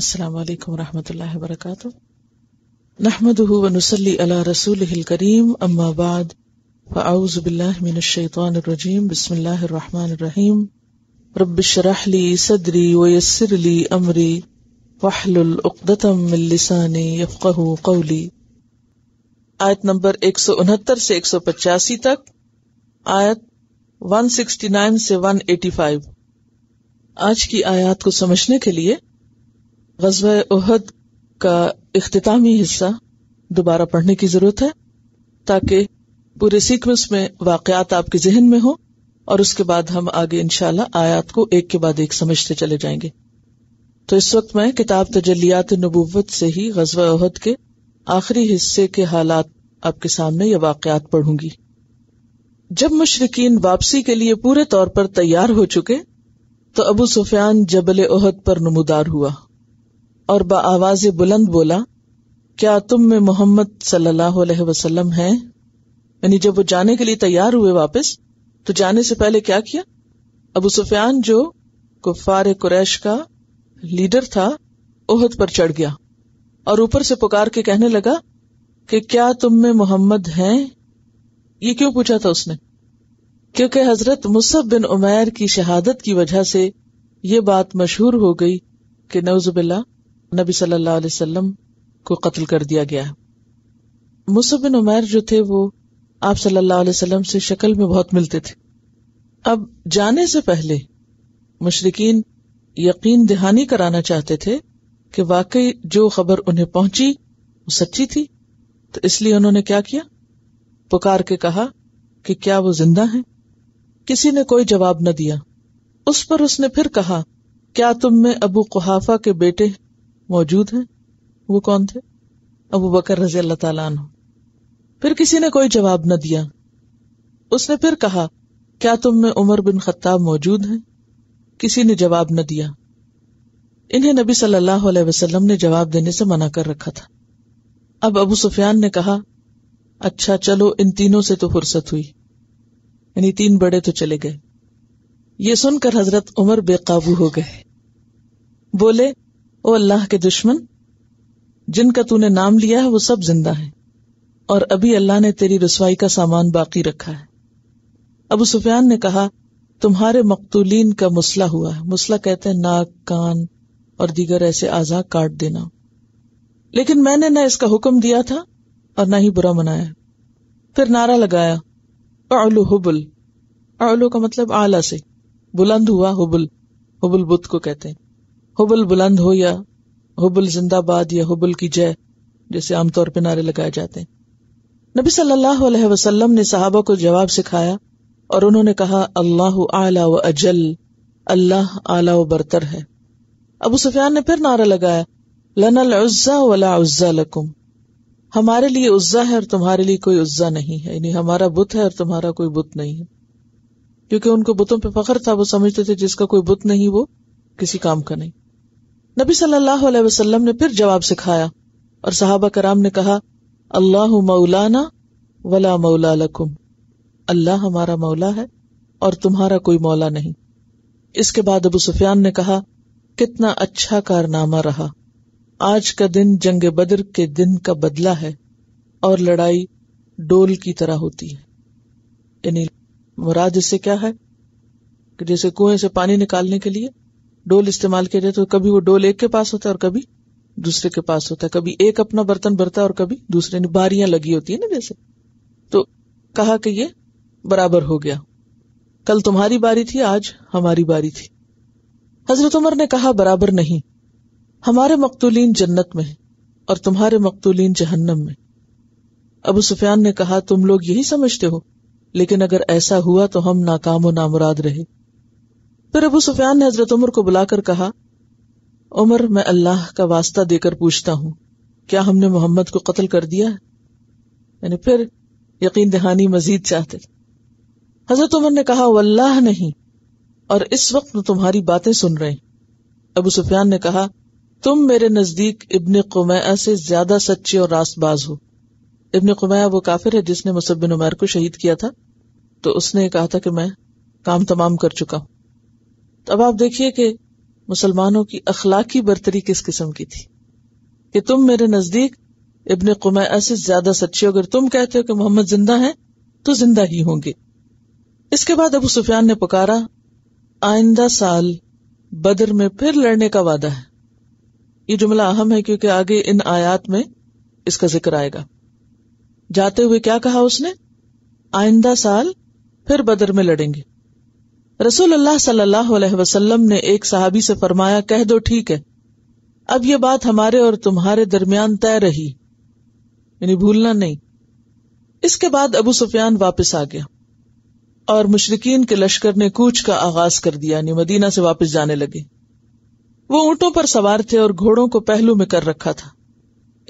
अस्सलाम वालेकुम रहमतुल्लाहि वबरकातु नहमदुहु व नुसल्ली अला रसूलिहिल करीम अम्मा बाद फअऊजु बिल्लाहि मिनश शैतानिर रजीम बिस्मिल्लाहिर रहमानिर रहीम रब्बि शरह ली सदरी व यस्सिर ली अमरी वहलुल उक्दतम मिन लिसानी यफकहु कौली आयत नंबर 169 से 185 तक आयत 169 से 185 आज की आयत को समझने के लिए गजवा उहद का अख्तामी हिस्सा दोबारा पढ़ने की जरूरत है ताकि पूरे सीक्वेंस में वाकत आपके जहन में हो और उसके बाद हम आगे इनशाला आयात को एक के बाद एक समझते चले जाएंगे तो इस वक्त मैं किताब तजलियात नबूवत से ही गजवा अहद के आखिरी हिस्से के हालात आपके सामने यह वाकत पढ़ूंगी जब मुशरकिन वापसी के लिए पूरे तौर पर तैयार हो चुके तो अबू सुफियान जबल ओहद पर नमोदार हुआ और बआवाज बुलंद बोला क्या तुम में मोहम्मद सल्लल्लाहु अलैहि वसल्लम हैं यानी जब वो जाने के लिए तैयार हुए वापस तो जाने से पहले क्या किया अबू सुफियान जो कुफार कुरैश का लीडर था ओहद पर चढ़ गया और ऊपर से पुकार के कहने लगा कि क्या तुम में मोहम्मद है ये क्यों पूछा था उसने क्योंकि हजरत मुसब बिन उमैर की शहादत की वजह से ये बात मशहूर हो गई कि नवजुबिल्ला नबी सल्लल्लाहु अलैहि वसल्लम को कत्ल कर दिया गया मुसबिन उमैर जो थे वो आप सल्लल्लाहु अलैहि वसल्लम से शक्ल में बहुत मिलते थे अब जाने से पहले मुशरकिन यकीन दहानी कराना चाहते थे कि वाकई जो खबर उन्हें पहुंची वो सच्ची थी तो इसलिए उन्होंने क्या किया पुकार के कहा कि क्या वो जिंदा है किसी ने कोई जवाब न दिया उस पर उसने फिर कहा क्या तुम में अबू कुहाफा के बेटे मौजूद हैं वो कौन थे अबू बकर रजी अल्लाह तन फिर किसी ने कोई जवाब न दिया उसने फिर कहा क्या तुम में उमर बिन खत्ताब मौजूद हैं किसी ने जवाब न दिया इन्हें नबी सल्लल्लाहु अलैहि वसल्लम ने जवाब देने से मना कर रखा था अब अबू सुफियान ने कहा अच्छा चलो इन तीनों से तो फुर्सत हुई यानी तीन बड़े तो चले गए ये सुनकर हजरत उमर बेकाबू हो गए बोले ओ अल्लाह के दुश्मन जिनका तूने नाम लिया है वो सब जिंदा है और अभी अल्लाह ने तेरी रसवाई का सामान बाकी रखा है अबू सुफियान ने कहा तुम्हारे मकतूलिन का मुसला हुआ है मुसला कहते हैं नाक कान और दीगर ऐसे आजा काट देना लेकिन मैंने ना इसका हुक्म दिया था और न ही बुरा मनाया फिर नारा लगाया अलो हुबुल अलो का मतलब आला से बुलंद हुआ हुबुल हुबुल बुद्ध को कहते हैं हुबल बुलंद हो या हुबल जिंदाबाद या हुबल की जय जैसे आमतौर पर नारे लगाए जाते हैं नबी सल्लल्लाहु अलैहि वसल्लम ने साहबा को जवाब सिखाया और उन्होंने कहा अल्लाह आला व अजल अल्लाह आला व बरतर है अबू सुफियान ने फिर नारा लगाया लनल उज्जा वला उज्जा लकुम हमारे लिए उज्जा है और तुम्हारे लिए कोई उज्जा नहीं है यानी हमारा बुत है और तुम्हारा कोई बुत नहीं है क्योंकि उनको बुतों पर फख्र था वो समझते थे जिसका कोई बुत नहीं वो किसी काम का नहीं नबी सल्लल्लाहु अलैहि वसल्लम ने फिर जवाब सिखाया और सहाबा कराम ने कहा अल्लाह मौलाना वला मौला लकुम अल्लाह हमारा मौला है और तुम्हारा कोई मौला नहीं इसके बाद अबू सुफियान ने कहा कितना अच्छा कारनामा रहा आज का दिन जंग बद्र के दिन का बदला है और लड़ाई डोल की तरह होती है यानी मुराद इससे क्या है कि जैसे कुएं से पानी निकालने के लिए डोल इस्तेमाल किया जाए तो कभी वो डोल एक के पास होता है और कभी दूसरे के पास होता है कभी एक अपना बर्तन भरता है और कभी दूसरे ने बारियां लगी होती है ना जैसे तो कहा कि ये बराबर हो गया कल तुम्हारी बारी थी आज हमारी बारी थी हजरत उमर ने कहा बराबर नहीं हमारे मकतूलिन जन्नत में है और तुम्हारे मकतूलिन जहन्नम में अबू सुफियान ने कहा तुम लोग यही समझते हो लेकिन अगर ऐसा हुआ तो हम नाकाम और नामुराद रहे फिर अबू सुफियान ने हजरत उमर को बुलाकर कहा उमर मैं अल्लाह का वास्ता देकर पूछता हूं क्या हमने मोहम्मद को कत्ल कर दिया यानी फिर यकीन दहानी मजीद चाहते हजरत उमर ने कहा वल्लाह नहीं और इस वक्त मैं तुम्हारी बातें सुन रहे अबू सुफियान ने कहा तुम मेरे नजदीक इब्न कुमया से ज्यादा सच्चे और रास्तबाज हो इब्न कुमया वो काफिर है जिसने मुसबिन उमर को शहीद किया था तो उसने कहा था कि मैं काम तमाम कर चुका हूं अब आप देखिए कि मुसलमानों की अखलाकी बरतरी किस किस्म की थी कि तुम मेरे नजदीक इबन कुमैया से ज्यादा सच्ची हो अगर तुम कहते हो कि मोहम्मद जिंदा है तो जिंदा ही होंगे इसके बाद अबू सुफियान ने पुकारा आइंदा साल बदर में फिर लड़ने का वादा है ये जुमला अहम है क्योंकि आगे इन आयात में इसका जिक्र आएगा जाते हुए क्या कहा उसने आइंदा साल फिर बदर में लड़ेंगे रसूल सल्लल्लाहु अलैहि वसल्लम ने एक सहाबी से फरमाया कह दो ठीक है अब ये बात हमारे और तुम्हारे दरमियान तय रही यानी भूलना नहीं इसके बाद अबू सुफियान वापस आ गया और मुशरकिन के लश्कर ने कूच का आगाज कर दिया यानी मदीना से वापस जाने लगे वो ऊंटों पर सवार थे और घोड़ों को पहलू में कर रखा था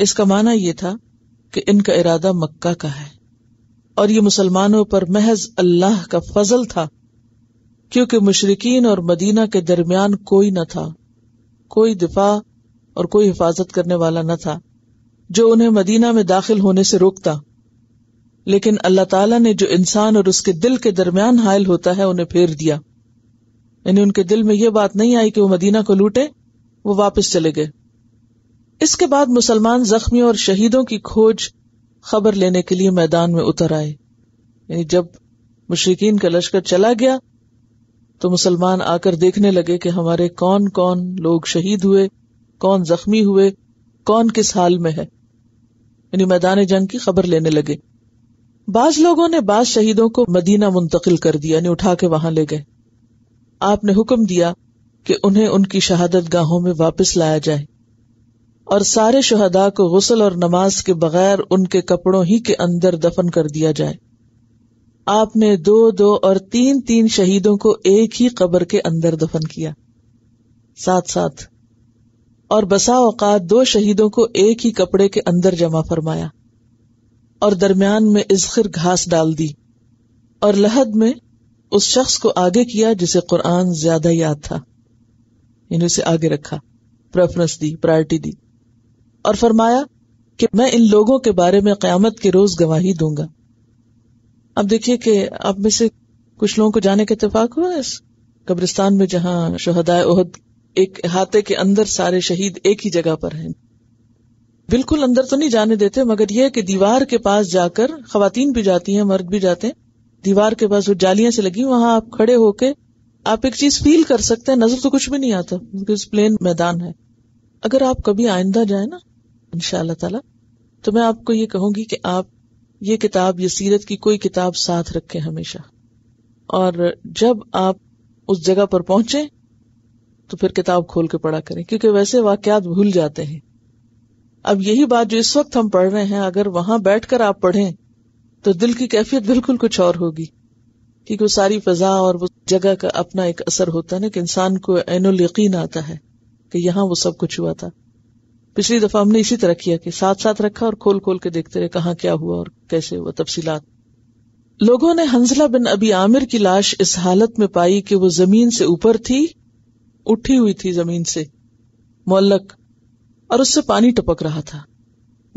इसका माना यह था कि इनका इरादा मक्का का है और ये मुसलमानों पर महज अल्लाह का फजल था क्योंकि मुशरकिन और मदीना के दरमियान कोई न था कोई दिफा और कोई हिफाजत करने वाला न था जो उन्हें मदीना में दाखिल होने से रोकता लेकिन अल्लाह तला ने जो इंसान और उसके दिल के दरमियान हायल होता है उन्हें फेर दिया यानी उनके दिल में यह बात नहीं आई कि वो मदीना को लूटे वो वापस चले गए इसके बाद मुसलमान जख्मियों और शहीदों की खोज खबर लेने के लिए मैदान में उतर आए जब मुशरकिन का लश्कर चला गया तो मुसलमान आकर देखने लगे कि हमारे कौन कौन लोग शहीद हुए कौन जख्मी हुए कौन किस हाल में है यानी मैदान जंग की खबर लेने लगे बाज लोगों ने बाज शहीदों को मदीना मुंतकिल कर दिया यानी उठा के वहां ले गए आपने हुक्म दिया कि उन्हें उनकी शहादत गाहों में वापस लाया जाए और सारे शहदा को गुसल और नमाज के बगैर उनके कपड़ों ही के अंदर दफन कर दिया जाए आपने दो दो और तीन तीन शहीदों को एक ही कब्र के अंदर दफन किया साथ साथ और बसा औकात दो शहीदों को एक ही कपड़े के अंदर जमा फरमाया और दरमियान में इसखिर घास डाल दी और लहद में उस शख्स को आगे किया जिसे कुरान ज्यादा याद था इन्हें उसे आगे रखा प्रेफरेंस दी प्रायोरिटी दी और फरमाया कि मैं इन लोगों के बारे में क्यामत के रोज गवाही दूंगा अब देखिये कि आप में से कुछ लोगों को जाने का इतफाक हुआ इस कब्रिस्तान में जहां शहदाय उहद एक अहाते के अंदर सारे शहीद एक ही जगह पर है बिल्कुल अंदर तो नहीं जाने देते मगर यह कि दीवार के पास जाकर खातन भी जाती है मर्द भी जाते हैं दीवार के पास वो जालियां से लगी वहां आप खड़े होके आप एक चीज फील कर सकते हैं नजर तो कुछ भी नहीं आता बिकॉज प्लेन मैदान है अगर आप कभी आइंदा जाए ना इनशाला ताला तो मैं आपको ये कहूंगी कि आप ये किताब ये सीरत की कोई किताब साथ रखे हमेशा और जब आप उस जगह पर पहुंचे तो फिर किताब खोल के पढ़ा करें क्योंकि वैसे वाक्यात भूल जाते हैं अब यही बात जो इस वक्त हम पढ़ रहे हैं अगर वहां बैठकर आप पढ़ें तो दिल की कैफियत बिल्कुल कुछ और होगी क्योंकि वो सारी फजा और वो जगह का अपना एक असर होता है ना कि इंसान को एनुल यकीन आता है कि यहां वो सब कुछ हुआ था पिछली दफा हमने इसी तरह किया कि साथ साथ रखा और खोल खोल के देखते रहे कहा क्या हुआ और कैसे हुआ तफसीलात लोगों ने हंजला बिन अभी आमिर की लाश इस हालत में पाई कि वो जमीन से ऊपर थी उठी हुई थी जमीन से मोलक और उससे पानी टपक रहा था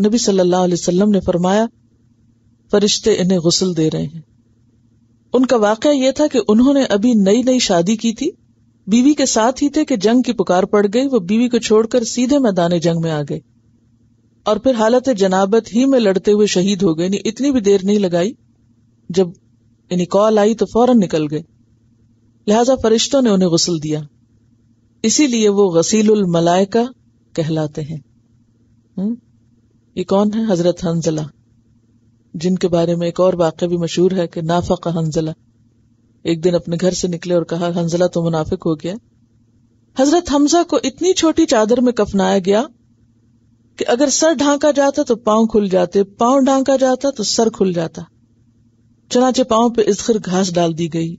नबी सल्लल्लाहु अलैहि वसल्लम ने फरमाया फरिश्ते इन्हें गुसल दे रहे हैं उनका वाक़ यह था कि उन्होंने अभी नई नई शादी की थी बीवी के साथ ही थे कि जंग की पुकार पड़ गई वो बीवी को छोड़कर सीधे मैदान जंग में आ गए और फिर हालत जनाबत ही में लड़ते हुए शहीद हो गए इतनी भी देर नहीं लगाई जब इन्हें कॉल आई तो फौरन निकल गए लिहाजा फरिश्तों ने उन्हें गसल दिया इसीलिए वो गसील मलायका कहलाते हैं हम्म? ये कौन है हजरत हंजला जिनके बारे में एक और वाक्य भी मशहूर है कि नाफा का हंजला एक दिन अपने घर से निकले और कहा हंजला तो मुनाफिक हो गया हजरत हमजा को इतनी छोटी चादर में कफनाया गया कि अगर सर ढांका जाता तो पांव खुल जाते पांव ढांका जाता तो सर खुल जाता चनाचे पांव पे इस इसखिर घास डाल दी गई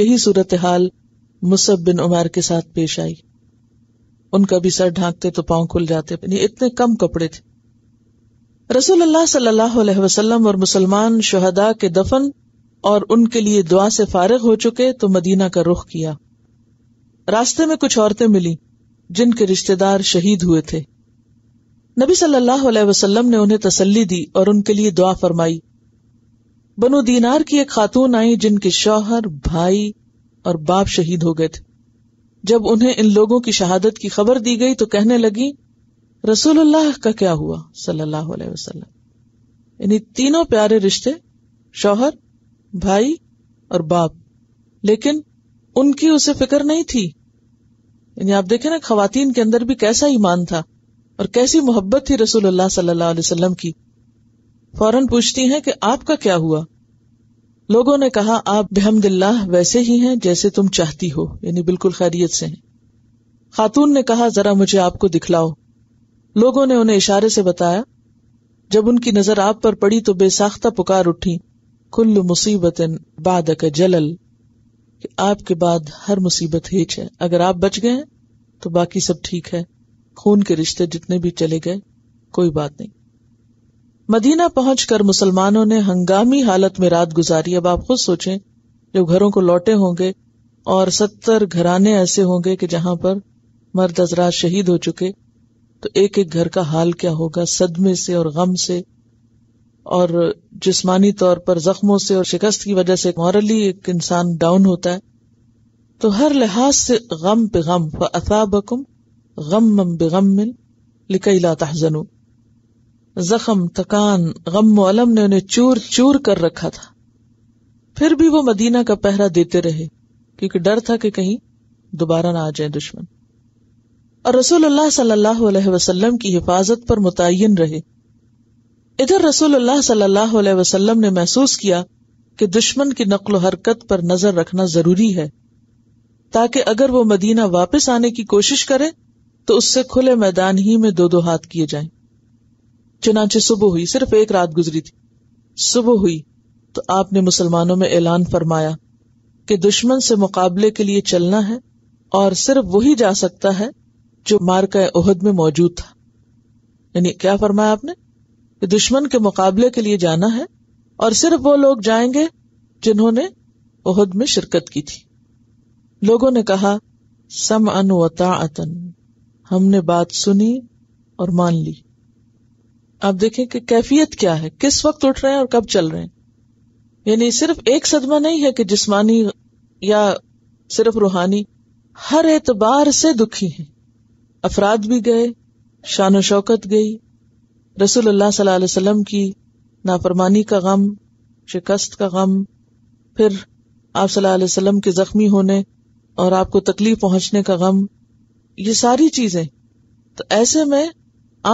यही सूरत हाल मुसब बिन उमर के साथ पेश आई उनका भी सर ढांकते तो पांव खुल जाते इतने कम कपड़े थे रसूल अल्लाह और मुसलमान शहदा के दफन और उनके लिए दुआ से फारिग हो चुके तो मदीना का रुख किया रास्ते में कुछ औरतें मिली जिनके रिश्तेदार शहीद हुए थे नबी सल्लल्लाहु अलैहि वसल्लम ने उन्हें तसल्ली दी और उनके लिए दुआ फरमाई बनु दीनार की एक खातून आई जिनके शौहर भाई और बाप शहीद हो गए थे जब उन्हें इन लोगों की शहादत की खबर दी गई तो कहने लगी रसूलुल्लाह का क्या हुआ सल्लल्लाहु अलैहि वसल्लम इन्हीं तीनों प्यारे रिश्ते शौहर भाई और बाप लेकिन उनकी उसे फिक्र नहीं थी यानी आप देखे ना खातिन के अंदर भी कैसा ईमान था और कैसी मोहब्बत थी रसूलुल्लाह सल्लल्लाहु अलैहि वसल्लम की फौरन पूछती हैं कि आपका क्या हुआ लोगों ने कहा आप बेहमदिल्ला वैसे ही हैं जैसे तुम चाहती हो यानी बिल्कुल खैरियत से हैं खातून ने कहा जरा मुझे आपको दिखलाओ लोगों ने उन्हें इशारे से बताया जब उनकी नजर आप पर पड़ी तो बेसाख्ता पुकार उठी कुल्ल मुसीबत बाद का जलल कि आपके बाद हर मुसीबत हेच है अगर आप बच गए तो बाकी सब ठीक है खून के रिश्ते जितने भी चले गए कोई बात नहीं मदीना पहुंचकर मुसलमानों ने हंगामी हालत में रात गुजारी अब आप खुद सोचें जो घरों को लौटे होंगे और सत्तर घराने ऐसे होंगे कि जहां पर मर्द हजरात शहीद हो चुके तो एक एक घर का हाल क्या होगा सदमे से और गम से और जिस्मानी तौर पर जख्मों से और शिकस्त की वजह से मॉरली एक इंसान डाउन होता है तो हर लिहाज से गम पे गम फताबकुम गम मम बेगम मिल लिकला तहजनु जख्म थकान गम अलम ने उन्हें चूर चूर कर रखा था फिर भी वो मदीना का पहरा देते रहे क्योंकि डर था कि कहीं दोबारा ना आ जाए दुश्मन और रसूल सल्लल्लाहु अलैहि वसल्लम की हिफाजत पर मुतयन रहे इधर अल्लाह सल्लल्लाहु अलैहि वसल्लम ने महसूस किया कि दुश्मन की नकल हरकत पर नजर रखना जरूरी है ताकि अगर वो मदीना वापस आने की कोशिश करे तो उससे खुले मैदान ही में दो दो हाथ किए जाए चुनाचे सुबह हुई सिर्फ एक रात गुजरी थी सुबह हुई तो आपने मुसलमानों में ऐलान फरमाया कि दुश्मन से मुकाबले के लिए चलना है और सिर्फ वही जा सकता है जो मार्का उहद में मौजूद था यानी क्या फरमाया आपने कि दुश्मन के मुकाबले के लिए जाना है और सिर्फ वो लोग जाएंगे जिन्होंने उहद में शिरकत की थी लोगों ने कहा सम अन हमने बात सुनी और मान ली आप देखें कि कैफियत क्या है किस वक्त उठ रहे हैं और कब चल रहे हैं यानी सिर्फ एक सदमा नहीं है कि जिस्मानी या सिर्फ रूहानी हर एतबार से दुखी है अफराद भी गए शान शौकत गई रसूल सल्लाम की नाफरमानी का गम शिकस्त का गम फिर आप सल्लाम के जख्मी होने और आपको तकलीफ पहुंचने का गम ये सारी चीजें तो ऐसे में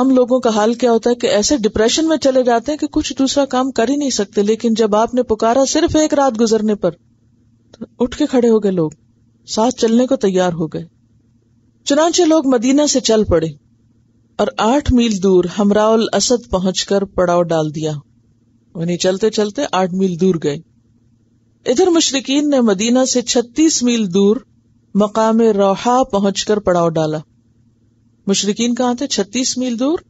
आम लोगों का हाल क्या होता है कि ऐसे डिप्रेशन में चले जाते हैं कि कुछ दूसरा काम कर ही नहीं सकते लेकिन जब आपने पुकारा सिर्फ एक रात गुजरने पर तो उठ के खड़े हो गए लोग साथ चलने को तैयार हो गए चुनाचे लोग मदीना से चल पड़े और आठ मील दूर हमराउल असद पहुंचकर पड़ाव डाल दिया वहीं चलते चलते आठ मील दूर गए इधर मुशरकिन ने मदीना से छत्तीस मील दूर मकाम रोहा पहुंचकर पड़ाव डाला मुशरकिन कहा थे छत्तीस मील दूर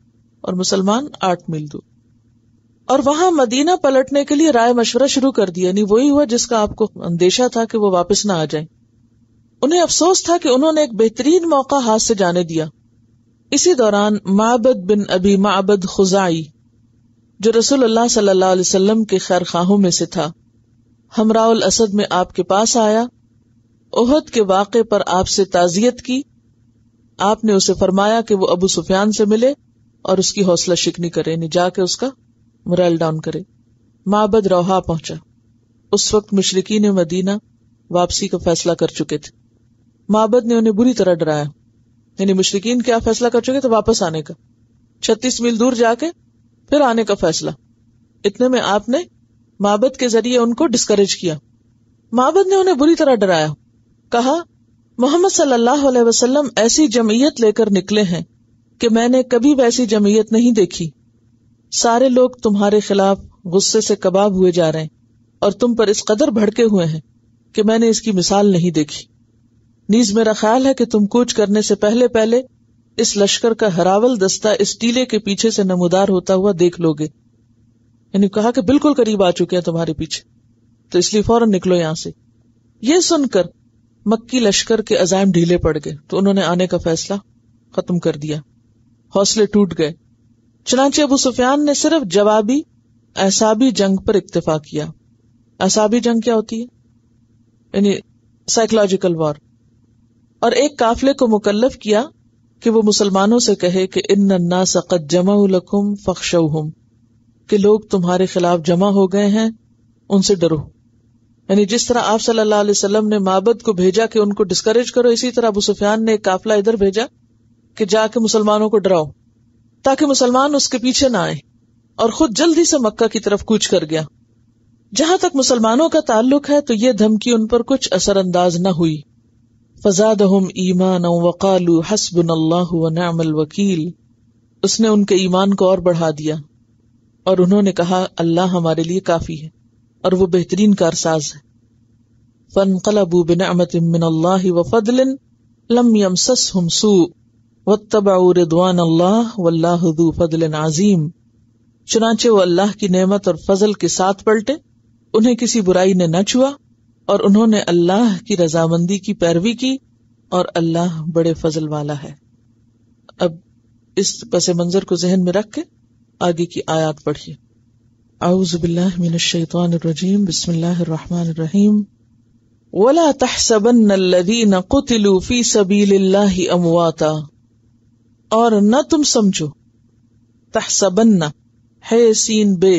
और मुसलमान आठ मील दूर और वहां मदीना पलटने के लिए राय मशवरा शुरू कर दिया यानी वही हुआ जिसका आपको अंदेशा था कि वो वापस ना आ जाए उन्हें अफसोस था कि उन्होंने एक बेहतरीन मौका हाथ से जाने दिया इसी दौरान माबद बिन अभी माबद खुजाई जो रसूल अल्लाह सल्लल्लाहु अलैहि वसल्लम के खैर खाहों में से था हमराउल असद में आपके पास आया ओहद के वाक़े पर आपसे ताजियत की आपने उसे फरमाया कि वो अबू सुफियान से मिले और उसकी हौसला शिकनी करे जाके उसका मुरैल डाउन करे माबद रोहा पहुंचा उस वक्त मुशरकी ने मदीना वापसी का फैसला कर चुके थे माबद ने उन्हें बुरी तरह डराया यानी मुश्किन क्या फैसला कर चुके थे वापस आने का छत्तीस मील दूर जाके फिर आने का फैसला इतने में आपने माबद के जरिए उनको डिस्करेज किया माबद ने उन्हें बुरी तरह डराया कहा मोहम्मद सल्लाह वसलम ऐसी जमीयत लेकर निकले हैं कि मैंने कभी वैसी जमीयत नहीं देखी सारे लोग तुम्हारे खिलाफ गुस्से से कबाब हुए जा रहे हैं और तुम पर इस कदर भड़के हुए हैं कि मैंने इसकी मिसाल नहीं देखी नीज मेरा ख्याल है कि तुम कूच करने से पहले पहले इस लश्कर का हरावल दस्ता इस टीले के पीछे से नमोदार होता हुआ देख लोगे यानी कहा कि बिल्कुल करीब आ चुके हैं तुम्हारे पीछे तो इसलिए फौरन निकलो यहां से ये सुनकर मक्की लश्कर के अजायम ढीले पड़ गए तो उन्होंने आने का फैसला खत्म कर दिया हौसले टूट गए चनाचे अबू सुफियान ने सिर्फ जवाबी एसाबी जंग पर इतफा किया एसाबी जंग क्या होती है यानी साइकोलॉजिकल वॉर और एक काफले को मुकल्लफ किया कि वो मुसलमानों से कहे कि इन अन्ना सकत जमा लकुम फख्शम कि लोग तुम्हारे खिलाफ जमा हो गए हैं उनसे डरो यानी जिस तरह आप सल्लल्लाहु अलैहि वसल्लम ने माबद को भेजा कि उनको डिस्करेज करो इसी तरह अबू सुफियान ने एक काफिला इधर भेजा कि जाके मुसलमानों को डराओ ताकि मुसलमान उसके पीछे ना आए और खुद जल्दी से मक्का की तरफ कूच कर गया जहां तक मुसलमानों का ताल्लुक है तो यह धमकी उन पर कुछ असरअंदाज न हुई फजाद ईमान वकालू हसबन अल्लाह नमल वकील उसने उनके ईमान को और बढ़ा दिया और उन्होंने कहा अल्लाह हमारे लिए काफी है और वो बेहतरीन कारसाज है फन कलबू बिन अमतिन अल्लाह व फदलिन लम यमसस हमसू व तबाउरदान अल्लाह वल्लाहदू फदलिन आजीम चुनाचे वो अल्लाह की नेमत और फजल के साथ पलटे उन्हें किसी बुराई ने न छुआ और उन्होंने अल्लाह की रजामंदी की पैरवी की और अल्लाह बड़े फजल वाला है अब इस पस मंजर को जहन में रख के आगे की आयात पढ़िए आउज़बिल्लिनशैतवानरजीम बिस्मिल्लाहिर्रहमानिर्रहीम वला तहसबन अल्लज़ीन कुतिलू फी सबीलिल्लाहि अमवाता और न तुम समझो तहसबन्ना है सीन बे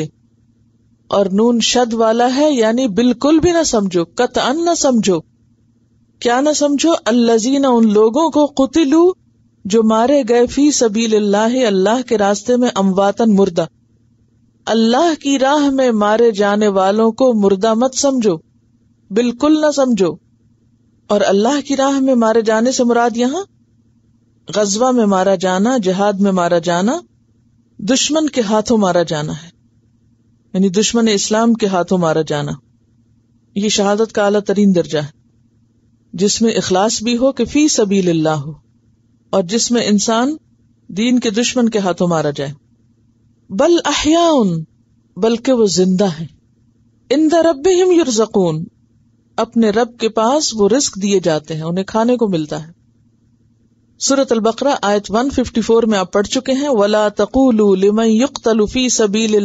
और नून शद वाला है यानी बिल्कुल भी ना समझो अन न समझो क्या ना समझो अल्लाजीना उन लोगों को कुतिलू जो मारे गए फी सबील अल्लाह अल्लाह के रास्ते में अमवातन मुर्दा अल्लाह की राह में मारे जाने वालों को मुर्दा मत समझो बिल्कुल ना समझो और अल्लाह की राह में मारे जाने से मुराद यहां गजवा में मारा जाना जहाद में मारा जाना दुश्मन के हाथों मारा जाना है यानी दुश्मन इस्लाम के हाथों मारा जाना ये शहादत का अला तरीन दर्जा है जिसमें इखलास भी हो कि फी सबील हो और जिसमें इंसान दीन के दुश्मन के हाथों मारा जाए बल अहयाउन बल्कि वो जिंदा है इंदा द रब हिम अपने रब के पास वो रिस्क दिए जाते हैं उन्हें खाने को मिलता है सूरत अलबकरा आयत वन फिफ्टी फोर में आप पढ़ चुके हैं वला तकुलू लिमन युक्तलुफी सबील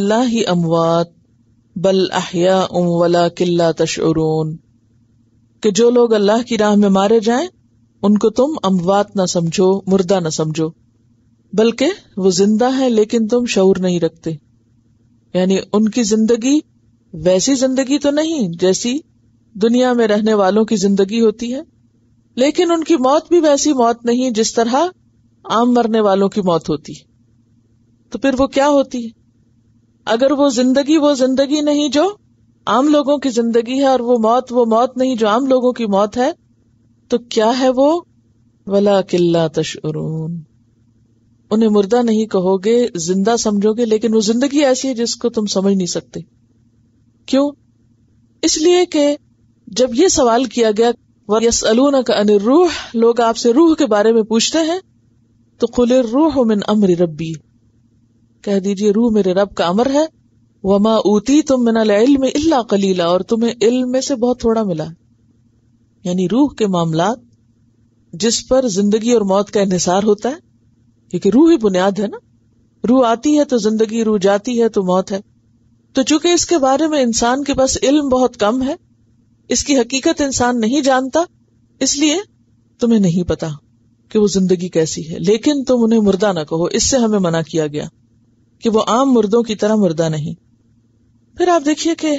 अमवात बल अहिया उम वला किल्ला तशरून कि जो लोग अल्लाह की राह में मारे जाए उनको तुम अमवात ना समझो मुर्दा ना समझो बल्कि वो जिंदा है लेकिन तुम शौर नहीं रखते यानी उनकी जिंदगी वैसी जिंदगी तो नहीं जैसी दुनिया में रहने वालों की जिंदगी होती है लेकिन उनकी मौत भी वैसी मौत नहीं जिस तरह आम मरने वालों की मौत होती तो फिर वो क्या होती है अगर वो जिंदगी वो जिंदगी नहीं जो आम लोगों की जिंदगी है और वो मौत वो मौत नहीं जो आम लोगों की मौत है तो क्या है वो वला किल्ला तशरून उन्हें मुर्दा नहीं कहोगे जिंदा समझोगे लेकिन वो जिंदगी ऐसी है जिसको तुम समझ नहीं सकते क्यों इसलिए कि जब ये सवाल किया गया व यसअलून लोग आपसे रूह के बारे में पूछते हैं तो खुले रूह मिन अमर रब्बी कह दीजिए रूह मेरे रब का अमर है वमा ऊती तुम मिनल इल्म इल्ला कलीला और तुम्हें इल्म में से बहुत थोड़ा मिला यानी रूह के मामला जिस पर जिंदगी और मौत का इहिसार होता है क्योंकि रूह ही बुनियाद है ना रूह आती है तो जिंदगी रूह जाती है तो मौत है तो चूंकि इसके बारे में इंसान के पास इल्म बहुत कम है इसकी हकीकत इंसान नहीं जानता इसलिए तुम्हें नहीं पता कि वो जिंदगी कैसी है लेकिन तुम उन्हें मुर्दा ना कहो इससे हमें मना किया गया कि वो आम मुर्दों की तरह मुर्दा नहीं फिर आप देखिए कि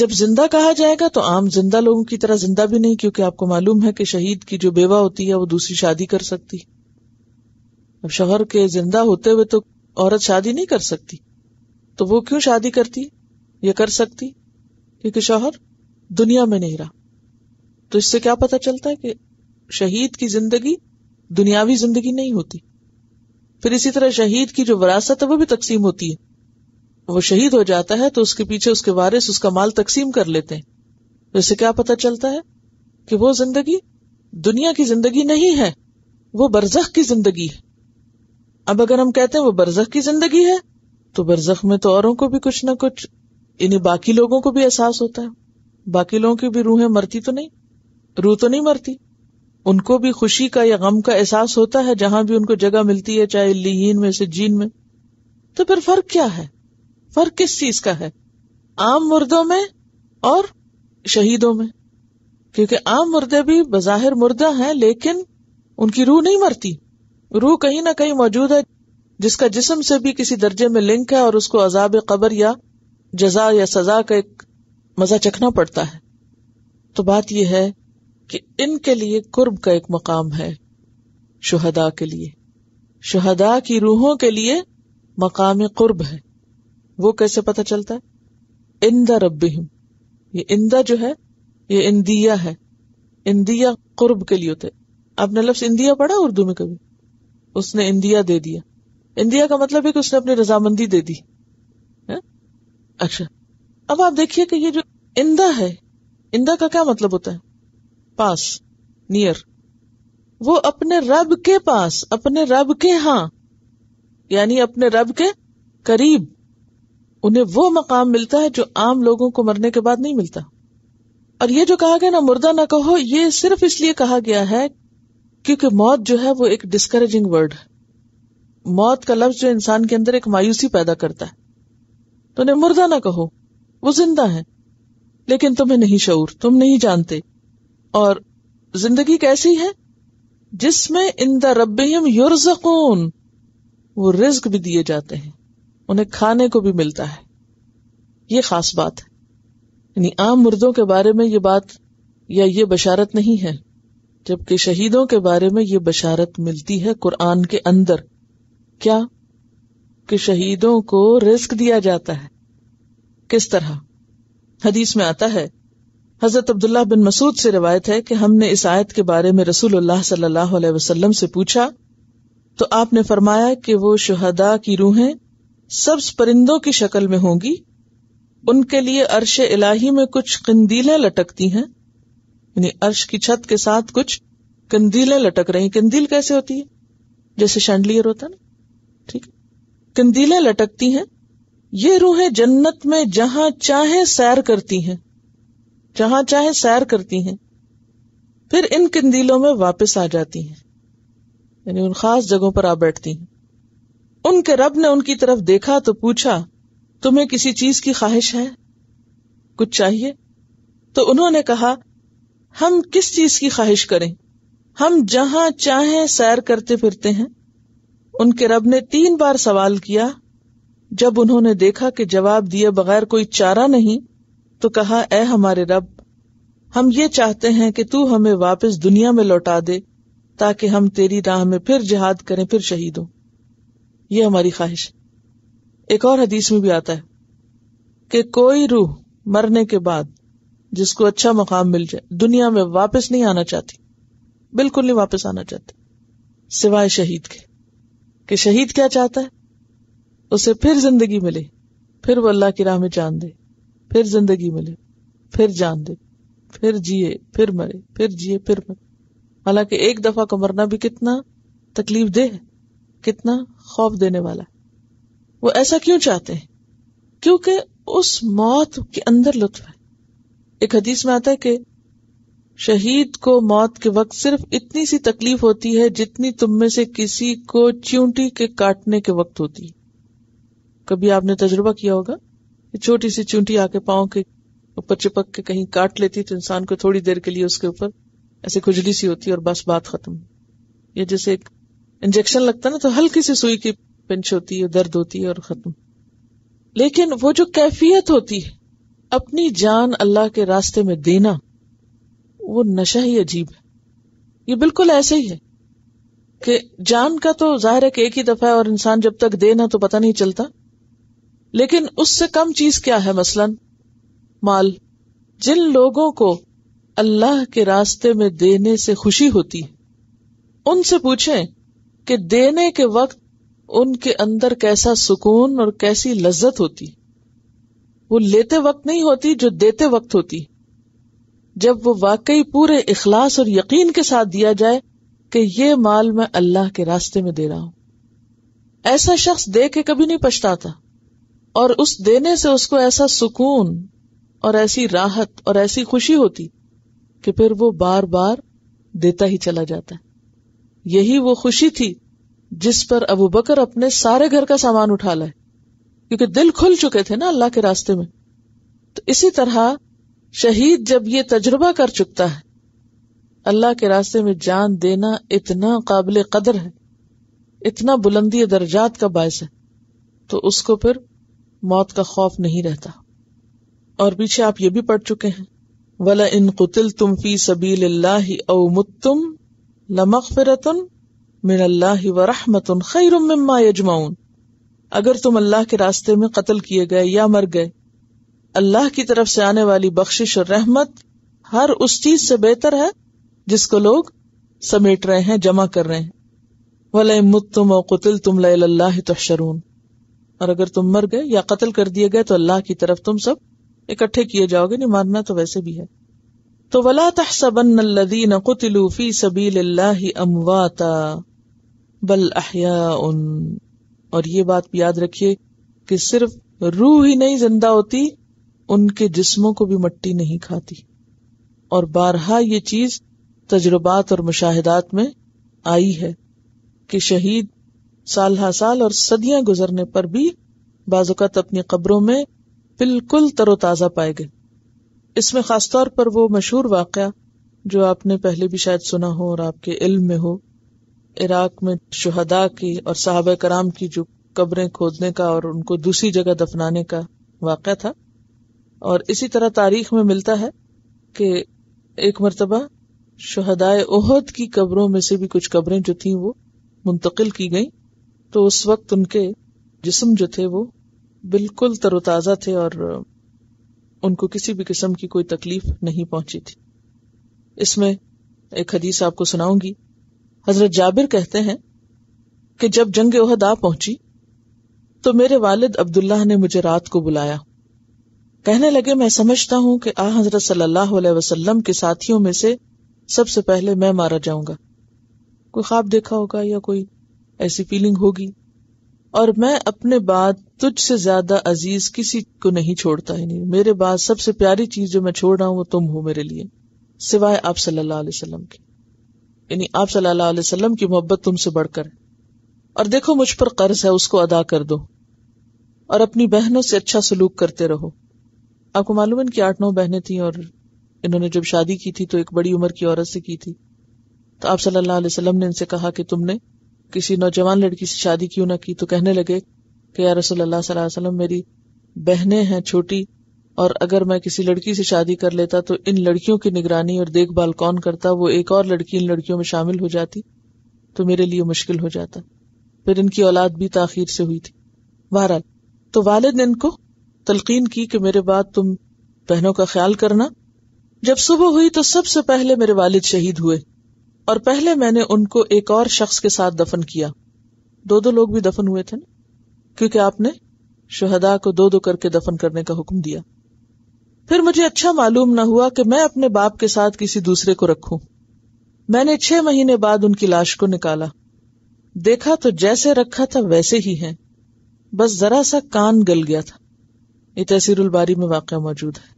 जब जिंदा कहा जाएगा तो आम जिंदा लोगों की तरह जिंदा भी नहीं क्योंकि आपको मालूम है कि शहीद की जो बेवा होती है वो दूसरी शादी कर सकती अब शहर के जिंदा होते हुए तो औरत शादी नहीं कर सकती तो वो क्यों शादी करती या कर सकती क्योंकि शोहर दुनिया में नहीं रहा तो इससे क्या पता चलता है कि शहीद की जिंदगी दुनियावी जिंदगी नहीं होती फिर इसी तरह शहीद की जो विरासत है वो भी तकसीम होती है वो शहीद हो जाता है तो उसके पीछे उसके वारिस उसका माल तकसीम कर लेते हैं तो इससे क्या पता चलता है कि वो जिंदगी दुनिया की जिंदगी नहीं है वो बरजख की जिंदगी है अब अगर हम कहते हैं वो बरजख की जिंदगी है तो बरजख में तो औरों को भी कुछ ना कुछ यानी बाकी लोगों को भी एहसास होता है बाकी लोगों की भी रूहें मरती तो नहीं रूह तो नहीं मरती उनको भी खुशी का या गम का एहसास होता है जहां भी उनको जगह मिलती है चाहे लीन में से जीन में तो फिर फर्क क्या है फर्क किस चीज का है आम मुर्दों में और शहीदों में क्योंकि आम मुर्दे भी बाहिर मुर्दा हैं लेकिन उनकी रूह नहीं मरती रूह कहीं ना कहीं मौजूद है जिसका जिसम से भी किसी दर्जे में लिंक है और उसको अजाब कबर या जजा या सजा का एक मजा चखना पड़ता है तो बात यह है कि इनके लिए कुर्ब का एक मकाम है शुहदा के लिए शुहदा की रूहों के लिए मकाम कुर्ब है वो कैसे पता चलता है इंदा रब ये इंदा जो है ये इंदिया है इंदिया कुर्ब के लिए होते आपने लफ्स इंदिया पढ़ा उर्दू में कभी उसने इंदिया दे दिया इंदिया का मतलब है कि उसने अपनी रजामंदी दे दी है अच्छा अब आप देखिए कि ये जो इंदा है इंदा का क्या मतलब होता है पास नियर वो अपने रब के पास अपने रब के हां यानी अपने रब के करीब उन्हें वो मकाम मिलता है जो आम लोगों को मरने के बाद नहीं मिलता और ये जो कहा गया ना मुर्दा ना कहो ये सिर्फ इसलिए कहा गया है क्योंकि मौत जो है वो एक डिस्करेजिंग वर्ड है मौत का लफ्ज जो इंसान के अंदर एक मायूसी पैदा करता है तो उन्हें मुर्दा ना कहो वो जिंदा है लेकिन तुम्हें नहीं शऊर तुम नहीं जानते और जिंदगी कैसी है जिसमें इन द रबिम युरजकून वो रिस्क भी दिए जाते हैं उन्हें खाने को भी मिलता है ये खास बात है यानी आम मुर्दों के बारे में ये बात या ये बशारत नहीं है जबकि शहीदों के बारे में ये बशारत मिलती है कुरान के अंदर क्या कि शहीदों को रिस्क दिया जाता है किस तरह हदीस में आता है हजरत अब्दुल्ला बिन मसूद से रिवायत है कि हमने इस आयत के बारे में रसूलुल्लाह सल्लल्लाहु से पूछा तो आपने फरमाया कि वो शहदा की रूहें सब्ज परिंदों की शक्ल में होंगी उनके लिए अर्श इलाही में कुछ कंदीलें लटकती हैं यानी अर्श की छत के साथ कुछ कंदीलें लटक रही कंदील कैसे होती है जैसे शैंडलियर होता ना ठीक कंदीलें लटकती हैं ये रूहें जन्नत में जहां चाहे सैर करती हैं जहां चाहे सैर करती हैं फिर इन कंदीलों में वापस आ जाती हैं यानी उन खास जगहों पर आ बैठती हैं उनके रब ने उनकी तरफ देखा तो पूछा तुम्हें किसी चीज की ख्वाहिश है कुछ चाहिए तो उन्होंने कहा हम किस चीज की ख्वाहिश करें हम जहां चाहे सैर करते फिरते हैं उनके रब ने तीन बार सवाल किया जब उन्होंने देखा कि जवाब दिए बगैर कोई चारा नहीं तो कहा ऐ हमारे रब हम ये चाहते हैं कि तू हमें वापस दुनिया में लौटा दे ताकि हम तेरी राह में फिर जिहाद करें फिर शहीद हो यह हमारी ख्वाहिश एक और हदीस में भी आता है कि कोई रूह मरने के बाद जिसको अच्छा मुकाम मिल जाए दुनिया में वापस नहीं आना चाहती बिल्कुल नहीं वापस आना चाहती सिवाय शहीद के कि शहीद क्या चाहता है उसे फिर जिंदगी मिले फिर वो अल्लाह की राह में जान दे फिर जिंदगी मिले फिर जान दे फिर जिए फिर मरे फिर जिए फिर मरे हालांकि एक दफा का मरना भी कितना तकलीफ दे है कितना खौफ देने वाला वो ऐसा क्यों चाहते हैं क्योंकि उस मौत के अंदर लुत्फ है एक हदीस में आता है कि शहीद को मौत के वक्त सिर्फ इतनी सी तकलीफ होती है जितनी तुम में से किसी को चिऊटी के काटने के वक्त होती है कभी आपने तजुर्बा किया होगा छोटी सी चूंटी आके पाओ के ऊपर चिपक के कहीं काट लेती तो इंसान को थोड़ी देर के लिए उसके ऊपर ऐसे खुजली सी होती और बस बात खत्म ये जैसे एक इंजेक्शन लगता ना तो हल्की सी सुई की पिंच होती है दर्द होती है और खत्म लेकिन वो जो कैफियत होती है अपनी जान अल्लाह के रास्ते में देना वो नशा ही अजीब है ये बिल्कुल ऐसे ही है कि जान का तो जाहिर है कि एक ही दफा है और इंसान जब तक देना तो पता नहीं चलता लेकिन उससे कम चीज क्या है मसलन माल जिन लोगों को अल्लाह के रास्ते में देने से खुशी होती उनसे पूछें कि देने के वक्त उनके अंदर कैसा सुकून और कैसी लज्जत होती वो लेते वक्त नहीं होती जो देते वक्त होती जब वो वाकई पूरे इखलास और यकीन के साथ दिया जाए कि ये माल मैं अल्लाह के रास्ते में दे रहा हूं ऐसा शख्स दे के कभी नहीं पछताता और उस देने से उसको ऐसा सुकून और ऐसी राहत और ऐसी खुशी होती कि फिर वो बार बार देता ही चला जाता यही वो खुशी थी जिस पर अबू बकर अपने सारे घर का सामान उठा लाए क्योंकि दिल खुल चुके थे ना अल्लाह के रास्ते में तो इसी तरह शहीद जब ये तजुर्बा कर चुकता है अल्लाह के रास्ते में जान देना इतना काबिल कदर है इतना बुलंदी दर्जात का बायस है तो उसको फिर मौत का खौफ नहीं रहता और पीछे आप ये भी पढ़ चुके हैं वला इन कुतिल तुम फी सबील अमुतुम लमक फिरतुन मिन अल्लाह व रहमतुन खैर मम्मा यजमाउन अगर तुम अल्लाह के रास्ते में कत्ल किए गए या मर गए अल्लाह की तरफ से आने वाली बख्शिश और रहमत हर उस चीज से बेहतर है जिसको लोग समेट रहे हैं जमा कर रहे हैं वलय मुत तुम और कुतिल तुम लाह तशरून और अगर तुम मर गए या कत्ल कर दिए गए तो अल्लाह की तरफ तुम सब इकट्ठे किए जाओगे नहीं मानना तो वैसे भी है तो वला तहसबन लदीन कुतलू फी सबील अमवाता बल अहिया और ये बात भी याद रखिये कि सिर्फ रूह ही नहीं जिंदा होती उनके जिस्मों को भी मट्टी नहीं खाती और बारहा ये चीज तजुर्बात और मुशाहिदात में आई है कि शहीद साल हा साल और सदियां गुजरने पर भी बाजुकत अपनी कब्रों में बिल्कुल तरोताजा पाए गए इसमें खासतौर पर वो मशहूर वाक़ जो आपने पहले भी शायद सुना हो और आपके इल्म में हो इराक में शहदा की और साहब कराम की जो कब्रें खोदने का और उनको दूसरी जगह दफनाने का वाक़ था और इसी तरह तारीख में मिलता है कि एक मरतबा शहदाय ओहद की कब्रों में से भी कुछ कब्रें जो थी वो मुंतकिल की गई तो उस वक्त उनके जिसम जो थे वो बिल्कुल तरोताज़ा थे और उनको किसी भी किस्म की कोई तकलीफ नहीं पहुंची थी इसमें एक हदीस आपको सुनाऊंगी हजरत जाबिर कहते हैं कि जब जंग उहद आ पहुंची तो मेरे वालिद अब्दुल्लाह ने मुझे रात को बुलाया कहने लगे मैं समझता हूं कि आ हजरत सल्लल्लाहु अलैहि के साथियों में से सबसे पहले मैं मारा जाऊंगा कोई ख्वाब देखा होगा या कोई ऐसी फीलिंग होगी और मैं अपने बाद से ज्यादा अजीज किसी को नहीं छोड़ता ही नहीं मेरे बाद सबसे प्यारी चीज जो मैं छोड़ रहा हूं वो तुम हो मेरे लिए सिवाय आप सल्लल्लाहु अलैहि वसल्लम की यानी आप सल्लल्लाहु अलैहि वसल्लम की मोहब्बत तुमसे बढ़कर और देखो मुझ पर कर्ज है उसको अदा कर दो और अपनी बहनों से अच्छा सलूक करते रहो आपको मालूम इनकी आठ नौ बहनें थी और इन्होंने जब शादी की थी तो एक बड़ी उम्र की औरत से की थी तो आप सल्लल्लाहु अलैहि वसल्लम ने इनसे कहा कि तुमने किसी नौजवान लड़की से शादी क्यों ना की तो कहने लगे कि यार रसूल अल्लाह मेरी बहनें हैं छोटी और अगर मैं किसी लड़की से शादी कर लेता तो इन लड़कियों की निगरानी और देखभाल कौन करता वो एक और लड़की इन लड़कियों में शामिल हो जाती तो मेरे लिए मुश्किल हो जाता फिर इनकी औलाद भी ताखिर से हुई थी बहरहाल तो वालिद ने इनको तलकीन की कि मेरे बाद तुम बहनों का ख्याल करना जब सुबह हुई तो सबसे पहले मेरे वालिद शहीद हुए और पहले मैंने उनको एक और शख्स के साथ दफन किया दो दो लोग भी दफन हुए थे ना क्योंकि आपने शहदा को दो दो करके दफन करने का हुक्म दिया फिर मुझे अच्छा मालूम न हुआ कि मैं अपने बाप के साथ किसी दूसरे को रखू मैंने छह महीने बाद उनकी लाश को निकाला देखा तो जैसे रखा था वैसे ही है बस जरा सा कान गल गया था ये तहसीरुल बारी में वाक़ मौजूद है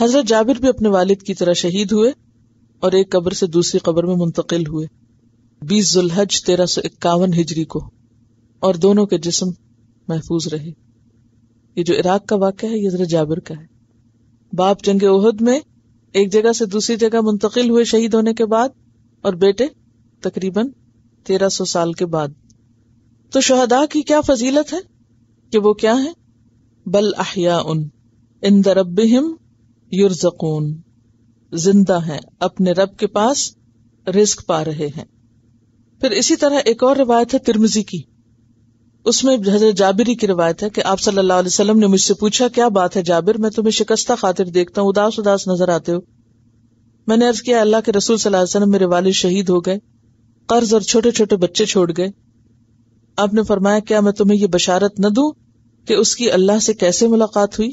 हजरत जाबिर भी अपने वालिद की तरह शहीद हुए और एक कब्र से दूसरी कब्र में मुंतकिल हुए बीस जुल्हज तेरह सौ इक्यावन हिजरी को और दोनों के जिस्म महफूज रहे ये जो इराक का वाक है ये जरा जाबिर का है बाप जंग ओहद में एक जगह से दूसरी जगह मुंतकिल हुए शहीद होने के बाद और बेटे तकरीबन तेरह सौ साल के बाद तो शहदा की क्या फजीलत है कि वो क्या है बल अहिया उन इन दरब जिंदा हैं अपने रब के पास रिस्क पा रहे हैं फिर इसी तरह एक और रिवायत है तिरमिजी की उसमें हजरत जाबिरी की रिवायत है कि आप सल्लल्लाहु अलैहि वसल्लम ने मुझसे पूछा क्या बात है जाबिर मैं तुम्हें शिकस्ता खातिर देखता हूँ उदास उदास नजर आते हो मैंने अर्ज किया अल्लाह के रसूल सल्लल्लाहु अलैहि वसल्लम मेरे वाले शहीद हो गए कर्ज और छोटे छोटे बच्चे छोड़ गए आपने फरमाया क्या मैं तुम्हें ये बशारत न दू कि उसकी अल्लाह से कैसे मुलाकात हुई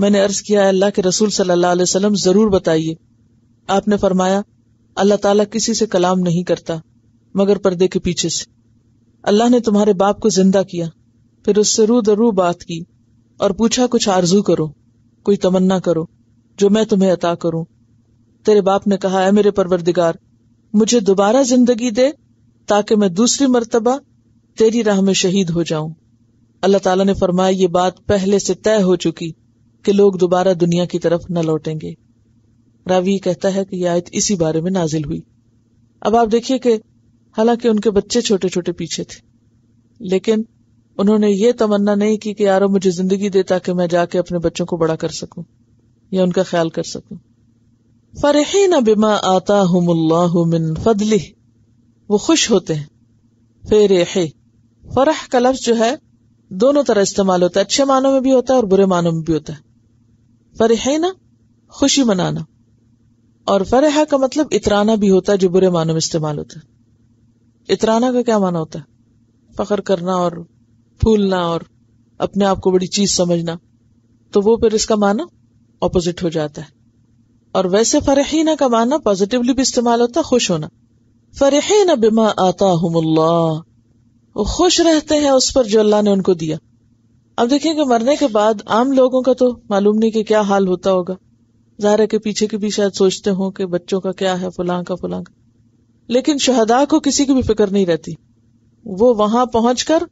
मैंने अर्ज किया अल्लाह के रसूल सल्लल्लाहु अलैहि वसल्लम जरूर बताइए आपने फरमाया अल्लाह ताला किसी से कलाम नहीं करता मगर पर्दे के पीछे से अल्लाह ने तुम्हारे बाप को जिंदा किया फिर उससे रू दरू बात की और पूछा कुछ आरजू करो कोई तमन्ना करो जो मैं तुम्हें अता करूं तेरे बाप ने कहा है मेरे परवरदिगार मुझे दोबारा जिंदगी दे ताकि मैं दूसरी मरतबा तेरी राह में शहीद हो जाऊं अल्लाह ताला ने फरमाया ये बात पहले से तय हो चुकी कि लोग दोबारा दुनिया की तरफ न लौटेंगे रावी कहता है कि यह आयत इसी बारे में नाजिल हुई अब आप देखिए कि हालांकि उनके बच्चे छोटे छोटे पीछे थे लेकिन उन्होंने ये तमन्ना नहीं की कि यारो मुझे जिंदगी दे ताकि मैं जाके अपने बच्चों को बड़ा कर सकूं या उनका ख्याल कर सकूं न बिमा आता हूं फदली वो खुश होते हैं फेरे फरह का लफ्ज जो है दोनों तरह इस्तेमाल होता है अच्छे मानों में भी होता है और बुरे मानों में भी होता है फरे ना खुशी मनाना और फरह का मतलब इतराना भी होता है जो बुरे मानों में इस्तेमाल होता है इतराना का क्या माना होता है फखर करना और फूलना और अपने आप को बड़ी चीज समझना तो वो फिर इसका माना ऑपोजिट हो जाता है और वैसे फरहीना का माना पॉजिटिवली भी इस्तेमाल होता है खुश होना फरहीना बिमा आता वो खुश रहते हैं उस पर जो अल्लाह ने उनको दिया अब देखेंगे मरने के बाद आम लोगों का तो मालूम नहीं कि क्या हाल होता होगा जाहिर के पीछे के भी शायद सोचते हों कि बच्चों का क्या है फुलां का फुलां का लेकिन शहदा को किसी की भी फिक्र नहीं रहती वो वहां पहुंचकर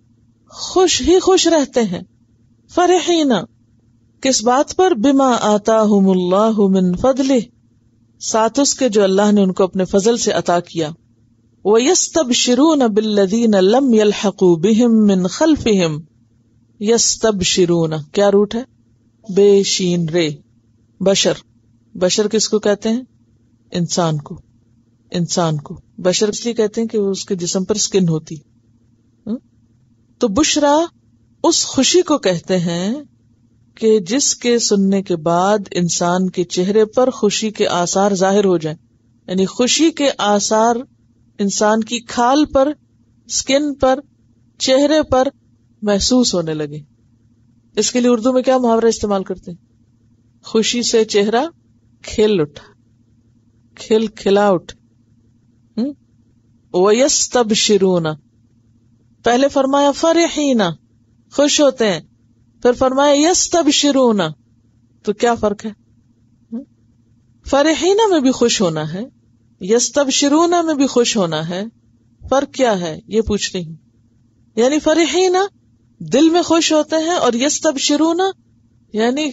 खुश ही खुश रहते हैं फरहीना किस बात पर बिमा आता मिन फदले साथ उसके जो अल्लाह ने उनको अपने फजल से अता किया वयस्तब शिरून बिल्लदीन लम यलहकू बिहिम मिन खल्फिहिम यस्तब शिरून क्या रूट है बेशीन रे बशर बशर किसको कहते हैं इंसान को इंसान को बशर इसलिए कहते हैं कि वो उसके जिसम पर स्किन होती हुँ? हम्म? तो बुशरा उस खुशी को कहते हैं कि जिसके सुनने के बाद इंसान के चेहरे पर खुशी के आसार जाहिर हो जाए यानी खुशी के आसार इंसान की खाल पर स्किन पर चेहरे पर महसूस होने लगे इसके लिए उर्दू में क्या मुहावरा इस्तेमाल करते हैं खुशी से चेहरा खिल उठा खिल खिला उठ हम्म? वयस तब शिरूना पहले फरमाया फरहीना खुश होते हैं फिर फरमाया यस तब शिरूना तो क्या फर्क है हम्म? फरहीना में भी खुश होना है यस तब शिरूना में भी खुश होना है फर्क क्या है ये पूछ रही हूं यानी फरहीना दिल में खुश होते हैं और यस तब शुरू ना यानी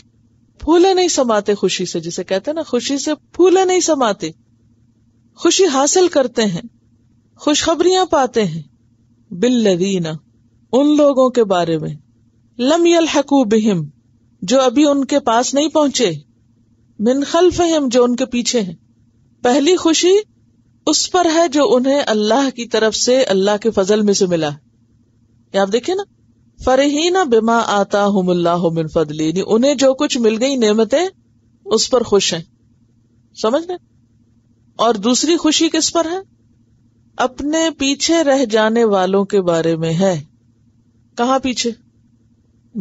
फूले नहीं समाते खुशी से जिसे कहते हैं ना खुशी से फूले नहीं समाते खुशी हासिल करते हैं खुशखबरियां पाते हैं बिल्लवीना उन लोगों के बारे में लमयल हकू बिहिम जो अभी उनके पास नहीं पहुंचे मिनखल खल्फ जो उनके पीछे हैं पहली खुशी उस पर है जो उन्हें अल्लाह की तरफ से अल्लाह के फजल में से मिला आप देखिए ना ना बिमा आता हमुल्लामिन फदली उन्हें जो कुछ मिल गई नेमतें उस पर खुश है समझ रहे और दूसरी खुशी किस पर है अपने पीछे रह जाने वालों के बारे में है कहा पीछे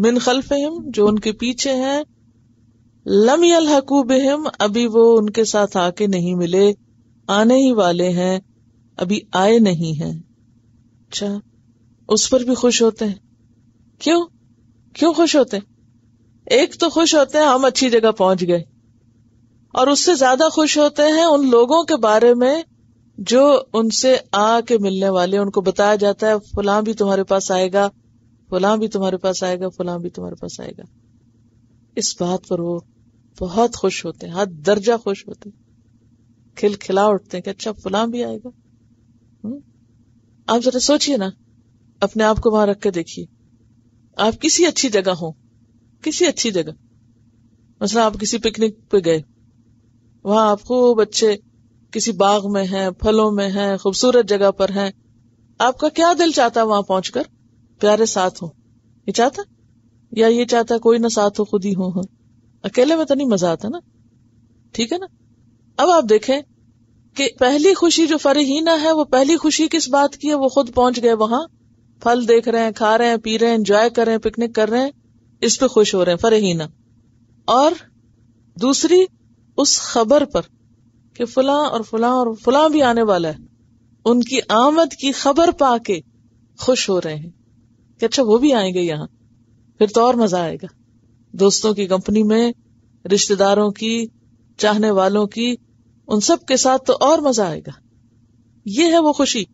मिन खल्फ हिम जो उनके पीछे है लम यल हकूबहम अभी वो उनके साथ आके नहीं मिले आने ही वाले हैं अभी आए नहीं है अच्छा उस पर भी खुश होते हैं क्यों क्यों खुश होते एक तो खुश होते हैं हम अच्छी जगह पहुंच गए और उससे ज्यादा खुश होते हैं उन लोगों के बारे में जो उनसे आके मिलने वाले उनको बताया जाता है फुलां भी तुम्हारे पास आएगा फुलां भी तुम्हारे पास आएगा फुलां भी तुम्हारे पास आएगा इस बात पर वो बहुत खुश होते हैं हर दर्जा खुश होते हैं खिल खिला उठते हैं कि अच्छा फुलां भी आएगा हुँ? हम्म? आप जरा सोचिए ना अपने आप को वहां रख के देखिए आप किसी अच्छी जगह हो किसी अच्छी जगह मसला आप किसी पिकनिक पे गए वहां आप खूब अच्छे किसी बाग में हैं फलों में हैं खूबसूरत जगह पर हैं आपका क्या दिल चाहता है वहां पहुंचकर प्यारे साथ हो ये चाहता या ये चाहता कोई ना साथ हो खुद ही हो, हो। अकेले में तो नहीं मजा आता ना ठीक है ना अब आप देखें कि पहली खुशी जो फरहीना है वो पहली खुशी किस बात की है वो खुद पहुंच गए वहां फल देख रहे हैं खा रहे हैं पी रहे हैं एंजॉय कर रहे हैं पिकनिक कर रहे हैं इस पे खुश हो रहे हैं ना और दूसरी उस खबर पर कि फुला और फुला और फुला भी आने वाला है उनकी आमद की खबर पाके खुश हो रहे हैं कि अच्छा वो भी आएंगे यहाँ फिर तो और मजा आएगा दोस्तों की कंपनी में रिश्तेदारों की चाहने वालों की उन सब के साथ तो और मजा आएगा ये है वो खुशी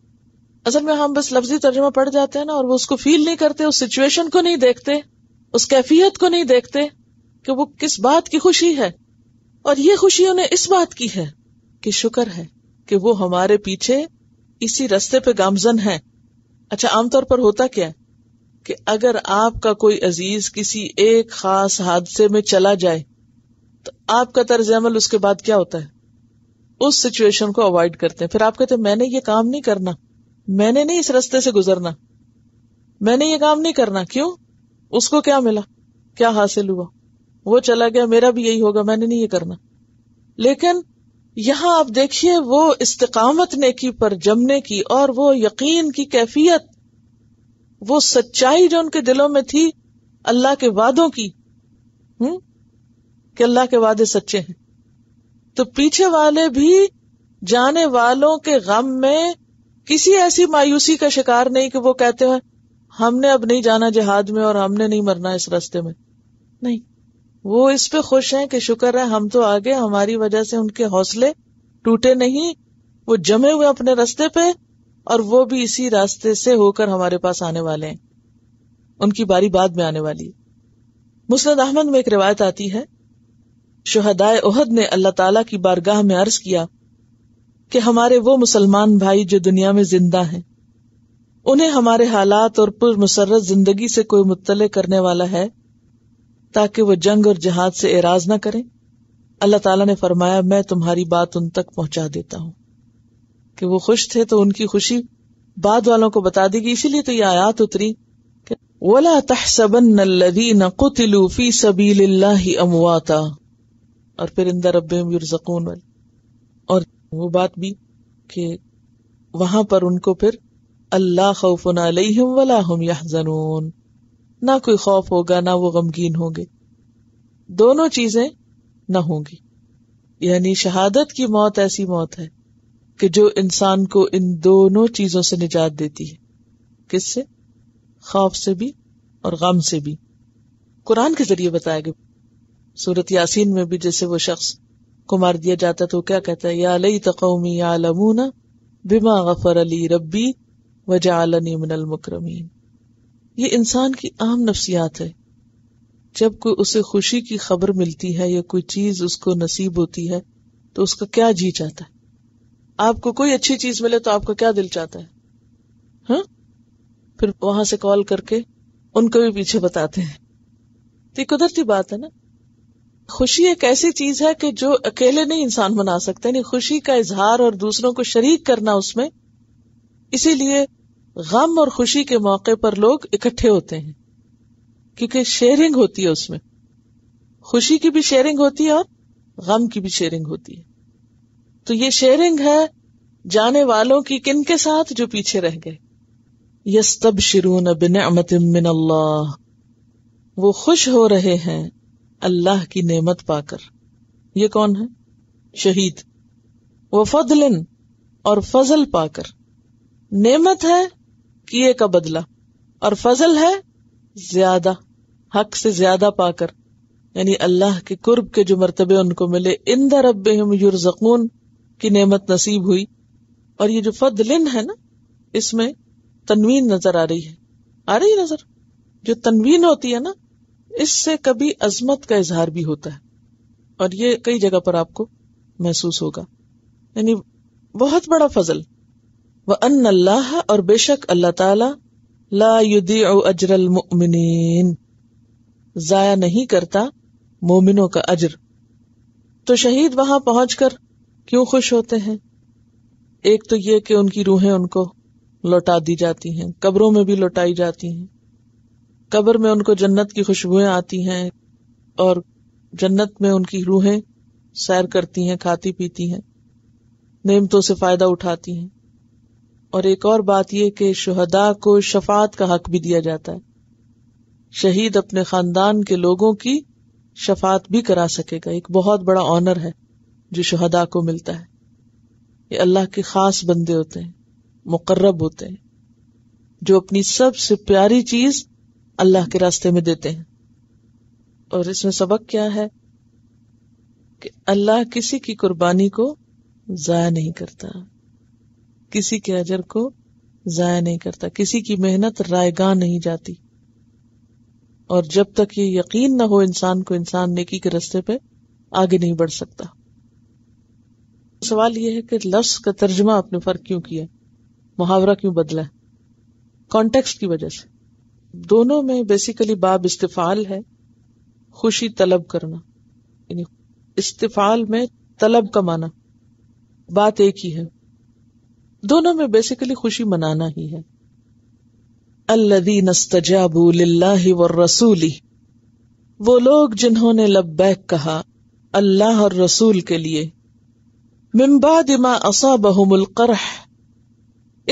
असल में हम बस लफ्जी तर्जमा पढ़ जाते हैं ना और वो उसको फील नहीं करते उस सिचुएशन को नहीं देखते उस कैफियत को नहीं देखते कि वो किस बात की खुशी है और ये खुशी उन्हें इस बात की है कि शुक्र है कि वो हमारे पीछे इसी रस्ते पे गामजन है अच्छा आमतौर पर होता क्या कि अगर आपका कोई अजीज किसी एक खास हादसे में चला जाए तो आपका तर्ज अमल उसके बाद क्या होता है उस सिचुएशन को अवॉइड करते हैं फिर आप कहते हैं मैंने ये काम नहीं करना मैंने नहीं इस रस्ते से गुजरना मैंने ये काम नहीं करना क्यों उसको क्या मिला क्या हासिल हुआ वो चला गया मेरा भी यही होगा मैंने नहीं ये करना लेकिन यहां आप देखिए वो इस्तकामत ने की पर जमने की और वो यकीन की कैफियत वो सच्चाई जो उनके दिलों में थी अल्लाह के वादों की हम्म कि अल्लाह के वादे सच्चे हैं तो पीछे वाले भी जाने वालों के गम में किसी ऐसी मायूसी का शिकार नहीं कि वो कहते हैं हमने अब नहीं जाना जिहाद में और हमने नहीं मरना इस रास्ते में नहीं वो इस पे खुश हैं कि शुक्र है हम तो आगे हमारी वजह से उनके हौसले टूटे नहीं वो जमे हुए अपने रास्ते पे और वो भी इसी रास्ते से होकर हमारे पास आने वाले हैं उनकी बारी बाद में आने वाली है मुस्लिद अहमद में एक रिवायत आती है शहदाय उहद ने अल्लाह ताला की बारगाह में अर्ज किया कि हमारे वो मुसलमान भाई जो दुनिया में जिंदा हैं उन्हें हमारे हालात और पुरमसरत जिंदगी से कोई मुतल करने वाला है ताकि वो जंग और जहाज से एराज ना करें अल्लाह ताला ने फरमाया मैं तुम्हारी बात उन तक पहुंचा देता हूं कि वो खुश थे तो उनकी खुशी बाद वालों को बता देगी इसीलिए तो ये आयात उतरी वला तहसबन लदीन सबील और फिर इंदर रब और वो बात भी कि वहां पर उनको फिर अल्लाह खौफन अलैहिम ना कोई खौफ होगा ना वो गमगीन होंगे दोनों चीजें ना होंगी यानी शहादत की मौत ऐसी मौत है कि जो इंसान को इन दोनों चीजों से निजात देती है किससे खौफ से भी और गम से भी कुरान के जरिए बताया गया सूरत यासीन में भी जैसे वो शख्स को मार दिया जाता तो क्या कहता है या लई या लमूना बिमा गफर अली रबी वजालनी मिनल मुकरमीन ये इंसान की आम नफसियात है जब कोई उसे खुशी की खबर मिलती है या कोई चीज उसको नसीब होती है तो उसका क्या जी चाहता है आपको कोई अच्छी चीज मिले तो आपका क्या दिल चाहता है हा? फिर वहां से कॉल करके उनको भी पीछे बताते हैं तो कुदरती बात है ना खुशी एक ऐसी चीज है कि जो अकेले नहीं इंसान बना सकते यानी खुशी का इजहार और दूसरों को शरीक करना उसमें इसीलिए गम और खुशी के मौके पर लोग इकट्ठे होते हैं क्योंकि शेयरिंग होती है उसमें खुशी की भी शेयरिंग होती है और गम की भी शेयरिंग होती है तो ये शेयरिंग है जाने वालों की किन के साथ जो पीछे रह गए यस्तब शिरून बिन वो खुश हो रहे हैं अल्लाह की नेमत पाकर ये कौन है शहीद वो फदलिन और फजल पाकर नेमत है किए का बदला और फजल है ज्यादा हक से ज्यादा पाकर यानी अल्लाह के कुर्ब के जो मरतबे उनको मिले इंदर द रब युरजकून की नेमत नसीब हुई और ये जो फदलिन है ना इसमें तनवीन नजर आ रही है आ रही है नजर जो तनवीन होती है ना इससे कभी अजमत का इजहार भी होता है और ये कई जगह पर आपको महसूस होगा यानी बहुत बड़ा फजल व अन अल्लाह और बेशक अल्लाह ताला ला युदी अजरल मुमिन जाया नहीं करता मोमिनों का अजर तो शहीद वहां पहुंचकर क्यों खुश होते हैं एक तो ये कि उनकी रूहें उनको लौटा दी जाती हैं कब्रों में भी लौटाई जाती हैं कब्र में उनको जन्नत की खुशबुएं आती हैं और जन्नत में उनकी रूहें सैर करती हैं खाती पीती हैं नेमतों से फ़ायदा उठाती हैं और एक और बात यह कि शहदा को शफात का हक भी दिया जाता है शहीद अपने खानदान के लोगों की शफात भी करा सकेगा एक बहुत बड़ा ऑनर है जो शहदा को मिलता है ये अल्लाह के खास बंदे होते हैं मुकर्रब होते हैं जो अपनी सबसे प्यारी चीज अल्लाह के रास्ते में देते हैं और इसमें सबक क्या है कि अल्लाह किसी की कुर्बानी को जाया नहीं करता किसी के अजर को जाया नहीं करता किसी की मेहनत रायगा नहीं जाती और जब तक ये यकीन ना हो इंसान को इंसान नेकी के रास्ते पे आगे नहीं बढ़ सकता सवाल यह है कि लफ्ज का तर्जमा आपने फर्क क्यों किया मुहावरा क्यों बदला है कॉन्टेक्स्ट की वजह से दोनों में बेसिकली बाब इस्तेफाल है खुशी तलब करना यानी इस्तेफाल में तलब कमाना बात एक ही है दोनों में बेसिकली खुशी मनाना ही है अल्लदी नस्तजाबू लाही व रसूली वो लोग जिन्होंने लब्बैक कहा अल्लाह और रसूल के लिए मिम्बाद इमा असाबहुमुल करह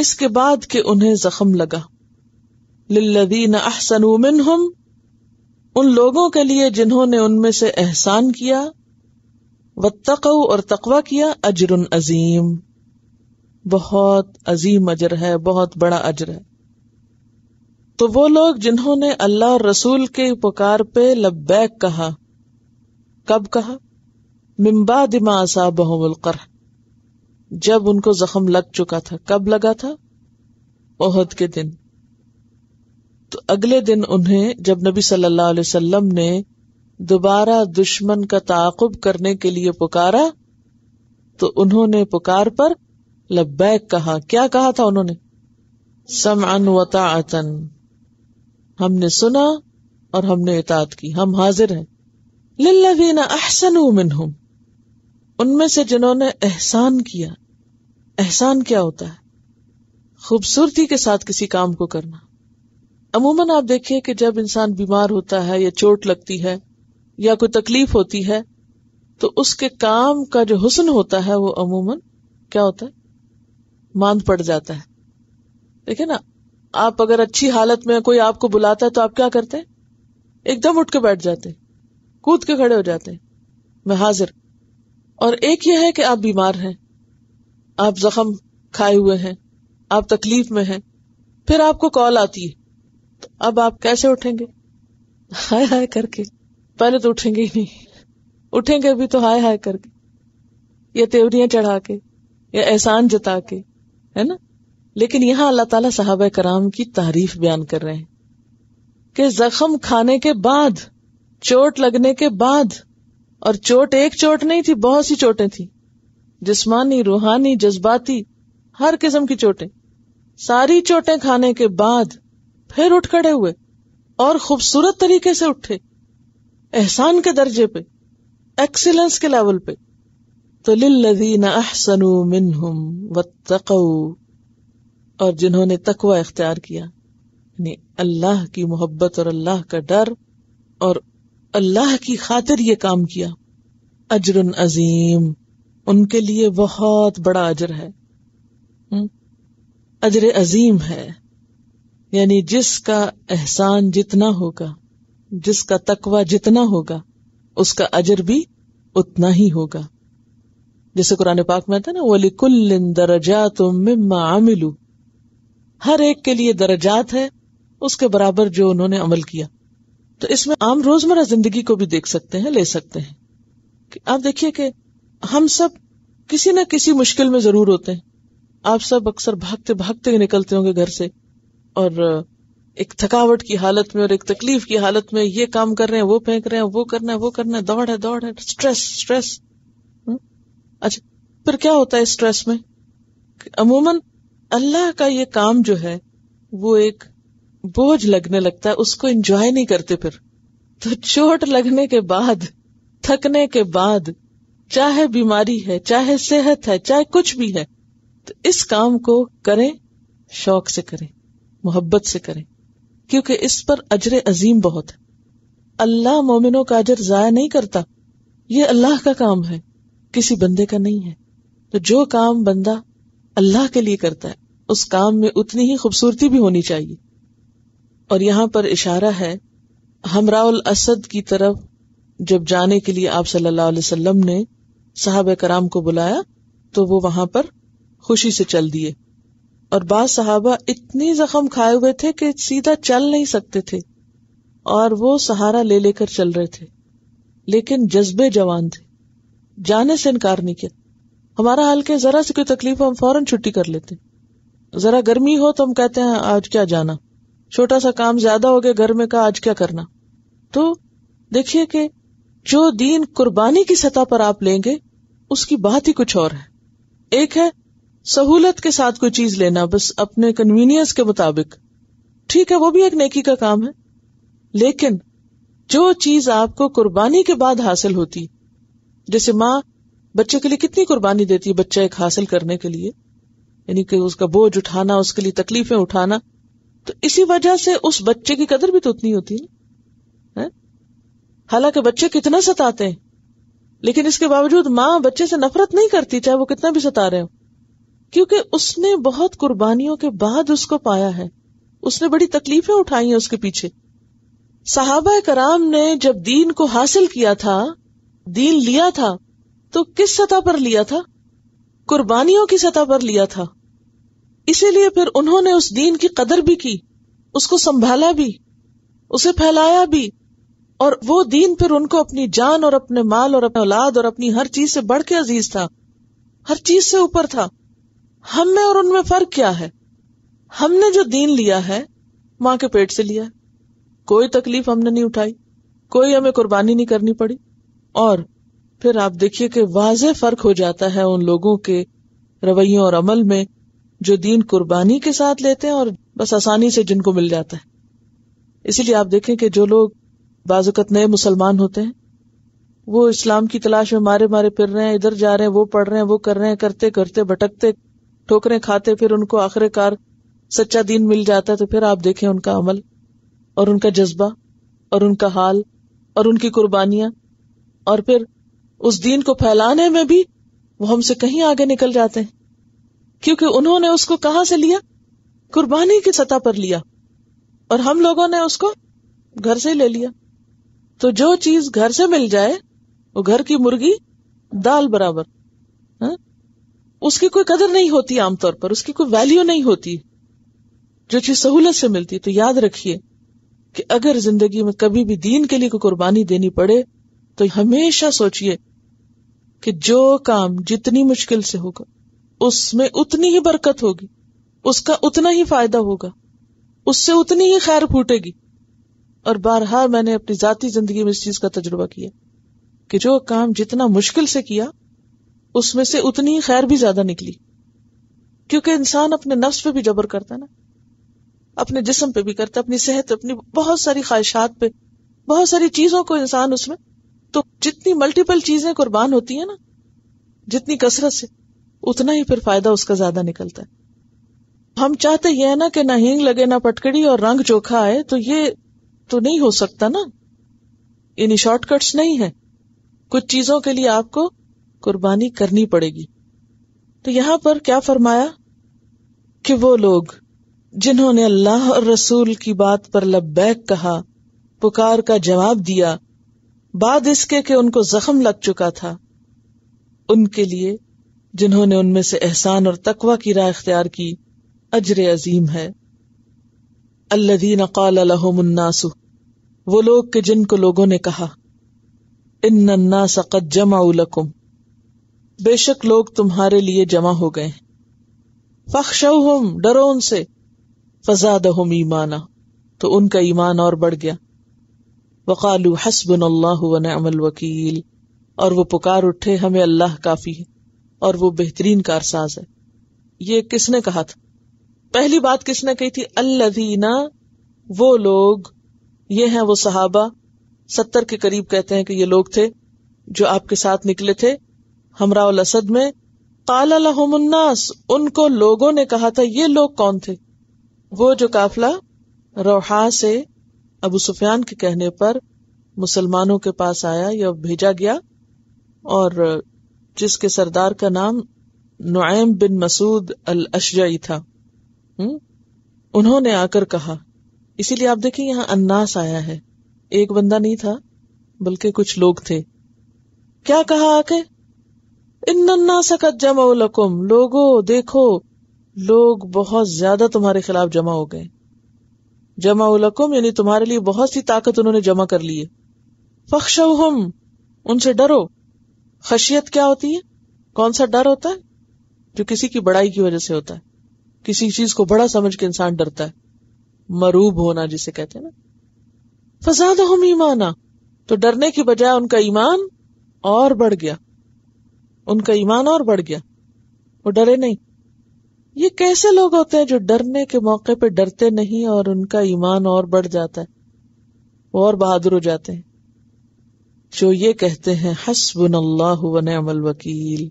इसके बाद के उन्हें जख्म लगा लल्लदीन अहसन मिनहुम उन लोगों के लिए जिन्होंने उनमें से एहसान किया व और तकवा किया अजर अजीम बहुत अजीम अजर है बहुत बड़ा अजर है तो वो लोग जिन्होंने अल्लाह और रसूल के पुकार पे लब्बैक कहा कब कहा मिम्बा दिमा आसा बहुमलकर जब उनको जख्म लग चुका था कब लगा था ओहद के दिन तो अगले दिन उन्हें जब नबी सल्लल्लाहु अलैहि वसल्लम ने दोबारा दुश्मन का ताकुब करने के लिए पुकारा तो उन्होंने पुकार पर लब्बैक कहा क्या कहा था उन्होंने सम अन वतातन हमने सुना और हमने इतात की हम हाजिर हैं लिल्लवीना अहसन मिनहुम उनमें से जिन्होंने एहसान किया एहसान क्या होता है खूबसूरती के साथ किसी काम को करना अमूमन आप देखिए कि जब इंसान बीमार होता है या चोट लगती है या कोई तकलीफ होती है तो उसके काम का जो हुसन होता है वो अमूमन क्या होता है मांद पड़ जाता है देखिए ना आप अगर अच्छी हालत में कोई आपको बुलाता है तो आप क्या करते हैं एकदम उठ के बैठ जाते कूद के खड़े हो जाते हैं मैं हाजिर और एक यह है कि आप बीमार हैं आप जख्म खाए हुए हैं आप तकलीफ में हैं फिर आपको कॉल आती है अब आप कैसे उठेंगे हाय हाय करके पहले तो उठेंगे ही नहीं उठेंगे भी तो हाय हाय करके या तेवरियां चढ़ा के या एहसान जता के है ना लेकिन यहां अल्लाह ताला साहब कराम की तारीफ बयान कर रहे हैं कि जख्म खाने के बाद चोट लगने के बाद और चोट एक चोट नहीं थी बहुत सी चोटें थी जिसमानी रूहानी जज्बाती हर किस्म की चोटें सारी चोटें खाने के बाद फिर उठ खड़े हुए और खूबसूरत तरीके से उठे एहसान के दर्जे पे एक्सीलेंस के लेवल पे तो लिल्लदीन अहसनु मिनहुम वत्तकौ और जिन्होंने तकवा इख्तियार किया यानी अल्लाह की मोहब्बत और अल्लाह का डर और अल्लाह की खातिर ये काम किया अजर अजीम उनके लिए बहुत बड़ा अजर है हम्म? अजर अजीम है यानी जिसका एहसान जितना होगा जिसका तकवा जितना होगा उसका अजर भी उतना ही होगा जैसे कुरान पाक में आता ना वली कुल दरजा तुम मिलू हर एक के लिए दरजात है उसके बराबर जो उन्होंने अमल किया तो इसमें आम रोजमर्रा जिंदगी को भी देख सकते हैं ले सकते हैं कि आप देखिए कि हम सब किसी न किसी मुश्किल में जरूर होते हैं आप सब अक्सर भागते भागते निकलते होंगे घर से और एक थकावट की हालत में और एक तकलीफ की हालत में ये काम कर रहे हैं वो फेंक रहे हैं वो करना है वो करना है दौड़ है दौड़ है स्ट्रेस हम्म? स्ट्रेस अच्छा फिर क्या होता है स्ट्रेस में अमूमन अल्लाह का ये काम जो है वो एक बोझ लगने लगता है उसको एंजॉय नहीं करते फिर तो चोट लगने के बाद थकने के बाद चाहे बीमारी है चाहे सेहत है चाहे कुछ भी है तो इस काम को करें शौक से करें मोहब्बत से करें क्योंकि इस पर अजर अजीम बहुत है अल्लाह मोमिनों का अजर जाया नहीं करता ये अल्लाह का काम है किसी बंदे का नहीं है तो जो काम बंदा अल्लाह के लिए करता है उस काम में उतनी ही खूबसूरती भी होनी चाहिए और यहां पर इशारा है हमराउल असद की तरफ जब जाने के लिए आप सल्लल्लाहु अलैहि वसल्लम ने साहब कराम को बुलाया तो वो वहां पर खुशी से चल दिए और बाद सहाबा इतनी जख्म खाए हुए थे कि सीधा चल नहीं सकते थे और वो सहारा ले लेकर चल रहे थे लेकिन जज्बे जवान थे जाने से इनकार नहीं किया हमारा हाल के जरा से कोई तकलीफ हम फौरन छुट्टी कर लेते जरा गर्मी हो तो हम कहते हैं आज क्या जाना छोटा सा काम ज्यादा हो गया घर में का आज क्या करना तो देखिए कि जो दीन कुर्बानी की सतह पर आप लेंगे उसकी बात ही कुछ और है एक है सहूलत के साथ कोई चीज लेना बस अपने कन्वीनियंस के मुताबिक ठीक है वो भी एक नेकी का काम है लेकिन जो चीज आपको कुर्बानी के बाद हासिल होती जैसे माँ बच्चे के लिए कितनी कुर्बानी देती है बच्चा एक हासिल करने के लिए यानी कि उसका बोझ उठाना उसके लिए तकलीफें उठाना तो इसी वजह से उस बच्चे की कदर भी तो उतनी होती है, ना हालांकि बच्चे कितना सताते हैं लेकिन इसके बावजूद माँ बच्चे से नफरत नहीं करती चाहे वो कितना भी सता रहे हो क्योंकि उसने बहुत कुर्बानियों के बाद उसको पाया है उसने बड़ी तकलीफें उठाई हैं उसके पीछे साहबा कराम ने जब दीन को हासिल किया था दीन लिया था तो किस सतह पर लिया था कुर्बानियों की सतह पर लिया था इसीलिए फिर उन्होंने उस दीन की कदर भी की उसको संभाला भी उसे फैलाया भी और वो दीन फिर उनको अपनी जान और अपने माल और अपने औलाद और अपनी हर चीज से बढ़ के अजीज था हर चीज से ऊपर था हम में और उनमें फर्क क्या है हमने जो दीन लिया है मां के पेट से लिया है कोई तकलीफ हमने नहीं उठाई कोई हमें कुर्बानी नहीं करनी पड़ी और फिर आप देखिए कि वाज फर्क हो जाता है उन लोगों के रवैयों और अमल में जो दीन कुर्बानी के साथ लेते हैं और बस आसानी से जिनको मिल जाता है इसीलिए आप देखें कि जो लोग बाजुकत नए मुसलमान होते हैं वो इस्लाम की तलाश में मारे मारे फिर रहे हैं इधर जा रहे हैं वो पढ़ रहे हैं वो कर रहे हैं करते करते भटकते ठोकरें खाते फिर उनको आखिरकार सच्चा दीन मिल जाता है तो फिर आप देखें उनका अमल और उनका जज्बा और उनका हाल और उनकी कुर्बानियां और फिर उस दीन को फैलाने में भी वो हमसे कहीं आगे निकल जाते हैं क्योंकि उन्होंने उसको कहां से लिया कुर्बानी की सतह पर लिया और हम लोगों ने उसको घर से ले लिया तो जो चीज घर से मिल जाए वो घर की मुर्गी दाल बराबर हा? उसकी कोई कदर नहीं होती आमतौर पर उसकी कोई वैल्यू नहीं होती जो चीज सहूलत से मिलती तो याद रखिए कि अगर जिंदगी में कभी भी दीन के लिए कोई कुर्बानी देनी पड़े तो हमेशा सोचिए कि जो काम जितनी मुश्किल से होगा उसमें उतनी ही बरकत होगी उसका उतना ही फायदा होगा उससे उतनी ही खैर फूटेगी और बारहा मैंने अपनी जाती जिंदगी में इस चीज का तजुर्बा किया कि जो काम जितना मुश्किल से किया उसमें से उतनी ही खैर भी ज्यादा निकली क्योंकि इंसान अपने नफ्स पे भी जबर करता है ना अपने जिस्म पे भी करता है अपनी सेहत अपनी बहुत सारी ख्वाहिशात पे बहुत सारी चीजों को इंसान उसमें तो जितनी मल्टीपल चीजें कुर्बान होती है ना जितनी कसरत से उतना ही फिर फायदा उसका ज्यादा निकलता है हम चाहते यह ना कि ना हींग लगे ना पटकड़ी और रंग चोखा आए तो ये तो नहीं हो सकता ना इन शॉर्टकट्स नहीं है कुछ चीजों के लिए आपको कुर्बानी करनी पड़ेगी तो यहां पर क्या फरमाया कि वो लोग जिन्होंने अल्लाह और रसूल की बात पर लब्बैक कहा पुकार का जवाब दिया बाद इसके कि उनको जख्म लग चुका था उनके लिए जिन्होंने उनमें से एहसान और तकवा की राय अख्तियार की अजर अजीम है अल्लदीन कौलनासु वो लोग के जिनको लोगों ने कहा इन नन्ना सकत जमा बेशक लोग तुम्हारे लिए जमा हो गए हम डरो उनसे फजाद हम ईमाना तो उनका ईमान और बढ़ गया वकालू हसबन अल्लाह अमल वकील और वो पुकार उठे हमें अल्लाह काफी है और वो बेहतरीन कारसाज है ये किसने कहा था पहली बात किसने कही थी अल्लाधीना वो लोग ये हैं वो सहाबा सत्तर के करीब कहते हैं कि ये लोग थे जो आपके साथ निकले थे हमराउल असद में काला लहमुन्नास उनको लोगों ने कहा था ये लोग कौन थे वो जो काफिला रोहा से अबू सुफियान के कहने पर मुसलमानों के पास आया या भेजा गया और जिसके सरदार का नाम नुआम बिन मसूद अल अशजई था हुँ? उन्होंने आकर कहा इसीलिए आप देखिए यहां अन्नास आया है एक बंदा नहीं था बल्कि कुछ लोग थे क्या कहा आके इन्ना सकत जमा लकुम लोगो देखो लोग बहुत ज्यादा तुम्हारे खिलाफ जमा हो गए जमा उलकुम यानी तुम्हारे लिए बहुत सी ताकत उन्होंने जमा कर ली है फख्श उनसे डरो खशियत क्या होती है कौन सा डर होता है जो किसी की बड़ाई की वजह से होता है किसी चीज को बड़ा समझ के इंसान डरता है मरूब होना जिसे कहते हैं ना फसाद हम ईमाना तो डरने की बजाय उनका ईमान और बढ़ गया उनका ईमान और बढ़ गया वो डरे नहीं ये कैसे लोग होते हैं जो डरने के मौके पे डरते नहीं और उनका ईमान और बढ़ जाता है वो और बहादुर हो जाते हैं जो ये कहते हैं हसबुन अल्लाह अमल वकील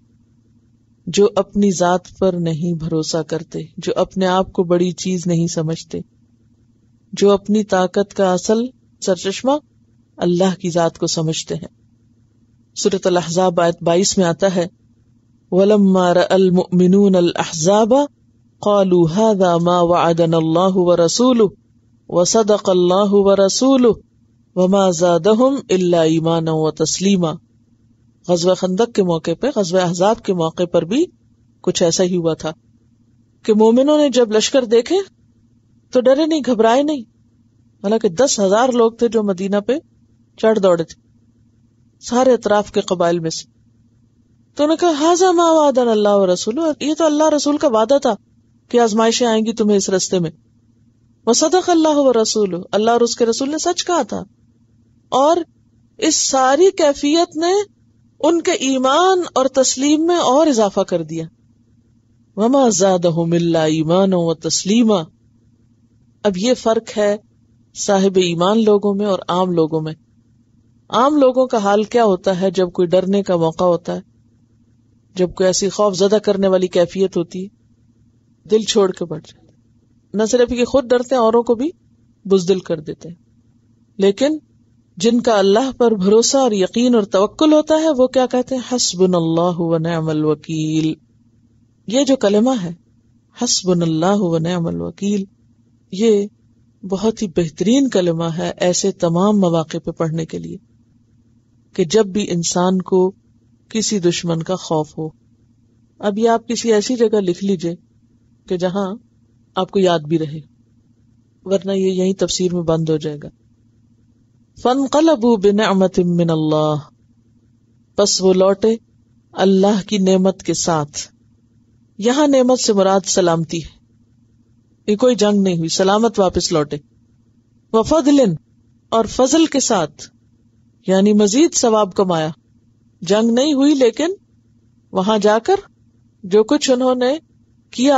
जो अपनी जात पर नहीं भरोसा करते जो अपने आप को बड़ी चीज नहीं समझते जो अपनी ताकत का असल सरचश्मा अल्लाह की जात को समझते हैं सूरत आयत बाईस में आता है قالوا هذا ما وعدنا الله ورسوله وصدق الله ورسوله وما زادهم الا ایمانا وتسلیما غزوہ خندق के मौके पर गजब के मौके पर भी कुछ ऐसा ही हुआ था कि मोमिनों ने जब लश्कर देखे तो डरे नहीं घबराए नहीं हालांकि दस हजार लोग थे जो मदीना पे चढ़ दौड़े थे सारे अतराफ के कबाइल में से तो उन्होंने कहा हाजा मा वादन अल्लाह रसूल ये तो अल्लाह रसूल का वादा था कि आजमाइशें आएंगी तुम्हें इस रस्ते में वह सदक अल्लाह व रसूल अल्लाह और उसके रसूल ने सच कहा था और इस सारी कैफियत ने उनके ईमान और तस्लीम में और इजाफा कर दिया वमा ज्यादा मिल्ला ईमान व तस्लीमा अब ये फर्क है साहिब ईमान लोगों में और आम लोगों में आम लोगों का हाल क्या होता है जब कोई डरने का मौका होता है जब कोई ऐसी खौफ जदा करने वाली कैफियत होती है दिल छोड़ के बढ़ जाते न सिर्फ ये खुद डरते हैं औरों को भी बुजदिल कर देते हैं लेकिन जिनका अल्लाह पर भरोसा और यकीन और तवक्ल होता है वो क्या कहते हैं हसबन अल्लाह वनमल वकील ये जो कलमा है हसबन अल्लाह वकील ये बहुत ही बेहतरीन कलमा है ऐसे तमाम मौाक़े पे पढ़ने के लिए कि जब भी इंसान को किसी दुश्मन का खौफ हो अब ये आप किसी ऐसी जगह लिख लीजिए कि जहां आपको याद भी रहे वरना ये यही तफसीर में बंद हो जाएगा फन कलबू बिन अमत मिन बस वो लौटे अल्लाह की नेमत के साथ यहां नेमत से मुराद सलामती है ये कोई जंग नहीं हुई सलामत वापस लौटे वफदलिन और फजल के साथ यानी मजीद सवाब कमाया जंग नहीं हुई लेकिन वहां जाकर जो कुछ उन्होंने किया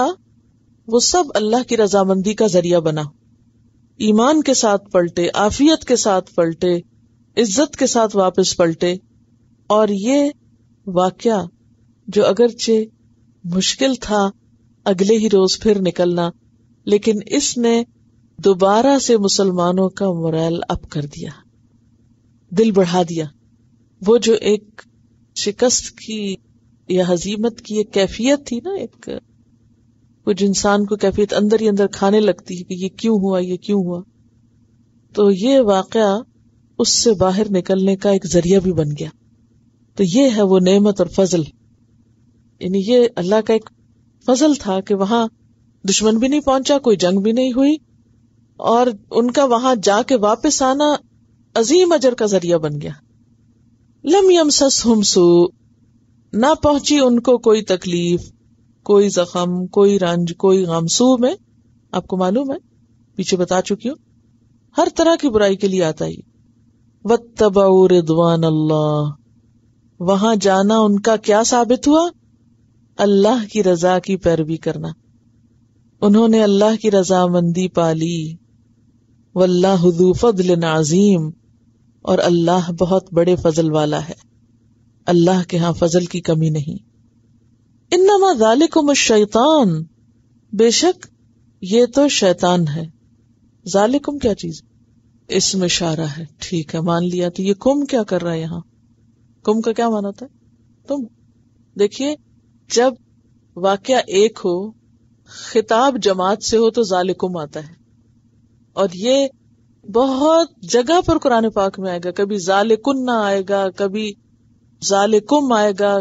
वो सब अल्लाह की रजामंदी का जरिया बना ईमान के साथ पलटे आफियत के साथ पलटे इज्जत के साथ वापस पलटे और ये वाक्य जो अगरचे मुश्किल था अगले ही रोज फिर निकलना लेकिन इसने दोबारा से मुसलमानों का मोरल अप कर दिया दिल बढ़ा दिया वो जो एक शिकस्त की या हजीमत की एक कैफियत थी ना एक कुछ इंसान को कैफियत अंदर ही अंदर खाने लगती है कि ये क्यों हुआ ये क्यों हुआ तो ये वाकया उससे बाहर निकलने का एक जरिया भी बन गया तो ये है वो नेमत और फजल यानी ये अल्लाह का एक फजल था कि वहां दुश्मन भी नहीं पहुंचा कोई जंग भी नहीं हुई और उनका वहां जाके वापस आना अजीम अजर का जरिया बन गया लम यम सस हमसू ना पहुंची उनको कोई तकलीफ कोई जख्म कोई रंज कोई गमसू में आपको मालूम है पीछे बता चुकी हूं हर तरह की बुराई के लिए आता ही वत्तबाऊ रिदवान अल्लाह वहां जाना उनका क्या साबित हुआ अल्लाह की रजा की पैरवी करना उन्होंने अल्लाह की रजामंदी पाली वल्लाहदू फदल नाजीम और अल्लाह बहुत बड़े फजल वाला है अल्लाह के यहां फजल की कमी नहीं इन नालिकुम शैतान बेशक ये तो शैतान है जालिकुम क्या चीज इसमें इशारा है ठीक है मान लिया तो ये कुम क्या कर रहा है यहां कुम का क्या माना होता है तुम देखिए जब वाक्य एक हो खिताब जमात से हो तो जालिकुम आता है और ये बहुत जगह पर कुरान पाक में आएगा कभी जाले कुन्ना आएगा कभी जाले कुम आएगा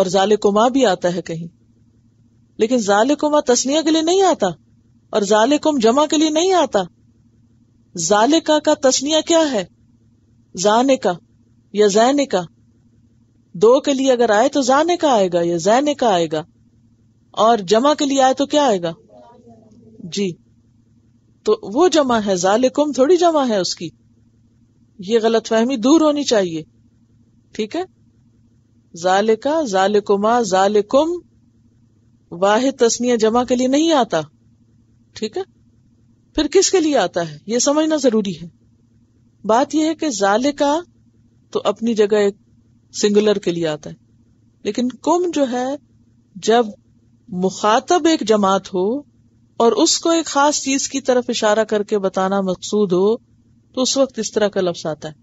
और जाले कुमा भी आता है कहीं लेकिन जाले कुमा तस्निया के लिए नहीं आता और जाले कुम जमा के लिए नहीं आता जाले का, का तस्निया क्या है जाने का या जैने का दो के लिए अगर आए तो जाने का आएगा या जैने का आएगा और जमा के लिए आए तो क्या आएगा जी तो वो जमा है जालिकुम थोड़ी जमा है उसकी ये गलत फहमी दूर होनी चाहिए ठीक है जालिका जालिकुमा जालिकुम वाहिद तस्निया जमा के लिए नहीं आता ठीक है फिर किसके लिए आता है ये समझना जरूरी है बात यह है कि जालिका तो अपनी जगह एक सिंगुलर के लिए आता है लेकिन कुम जो है जब मुखातब एक जमात हो और उसको एक खास चीज की तरफ इशारा करके बताना मकसूद हो तो उस वक्त इस तरह का लफ्स आता है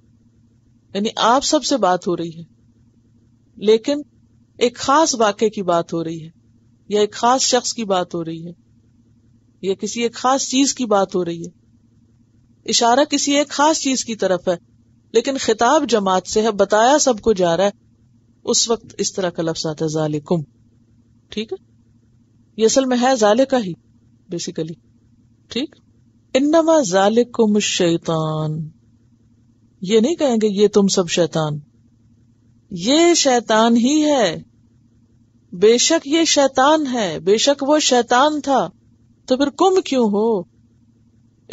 यानी आप सबसे बात हो रही है लेकिन एक खास वाक्य की बात हो रही है या एक खास शख्स की बात हो रही है या किसी एक खास चीज की बात हो रही है इशारा किसी एक खास चीज की तरफ है लेकिन खिताब जमात से है बताया सबको जा रहा है उस वक्त इस तरह का लफ्स आता है जालिकुम ठीक है ये असल में है जाले का ही बेसिकली ठीक इन्नमा जालिकुम शैतान ये नहीं कहेंगे ये तुम सब शैतान ये शैतान ही है बेशक ये शैतान है बेशक वो शैतान था तो फिर कुम क्यों हो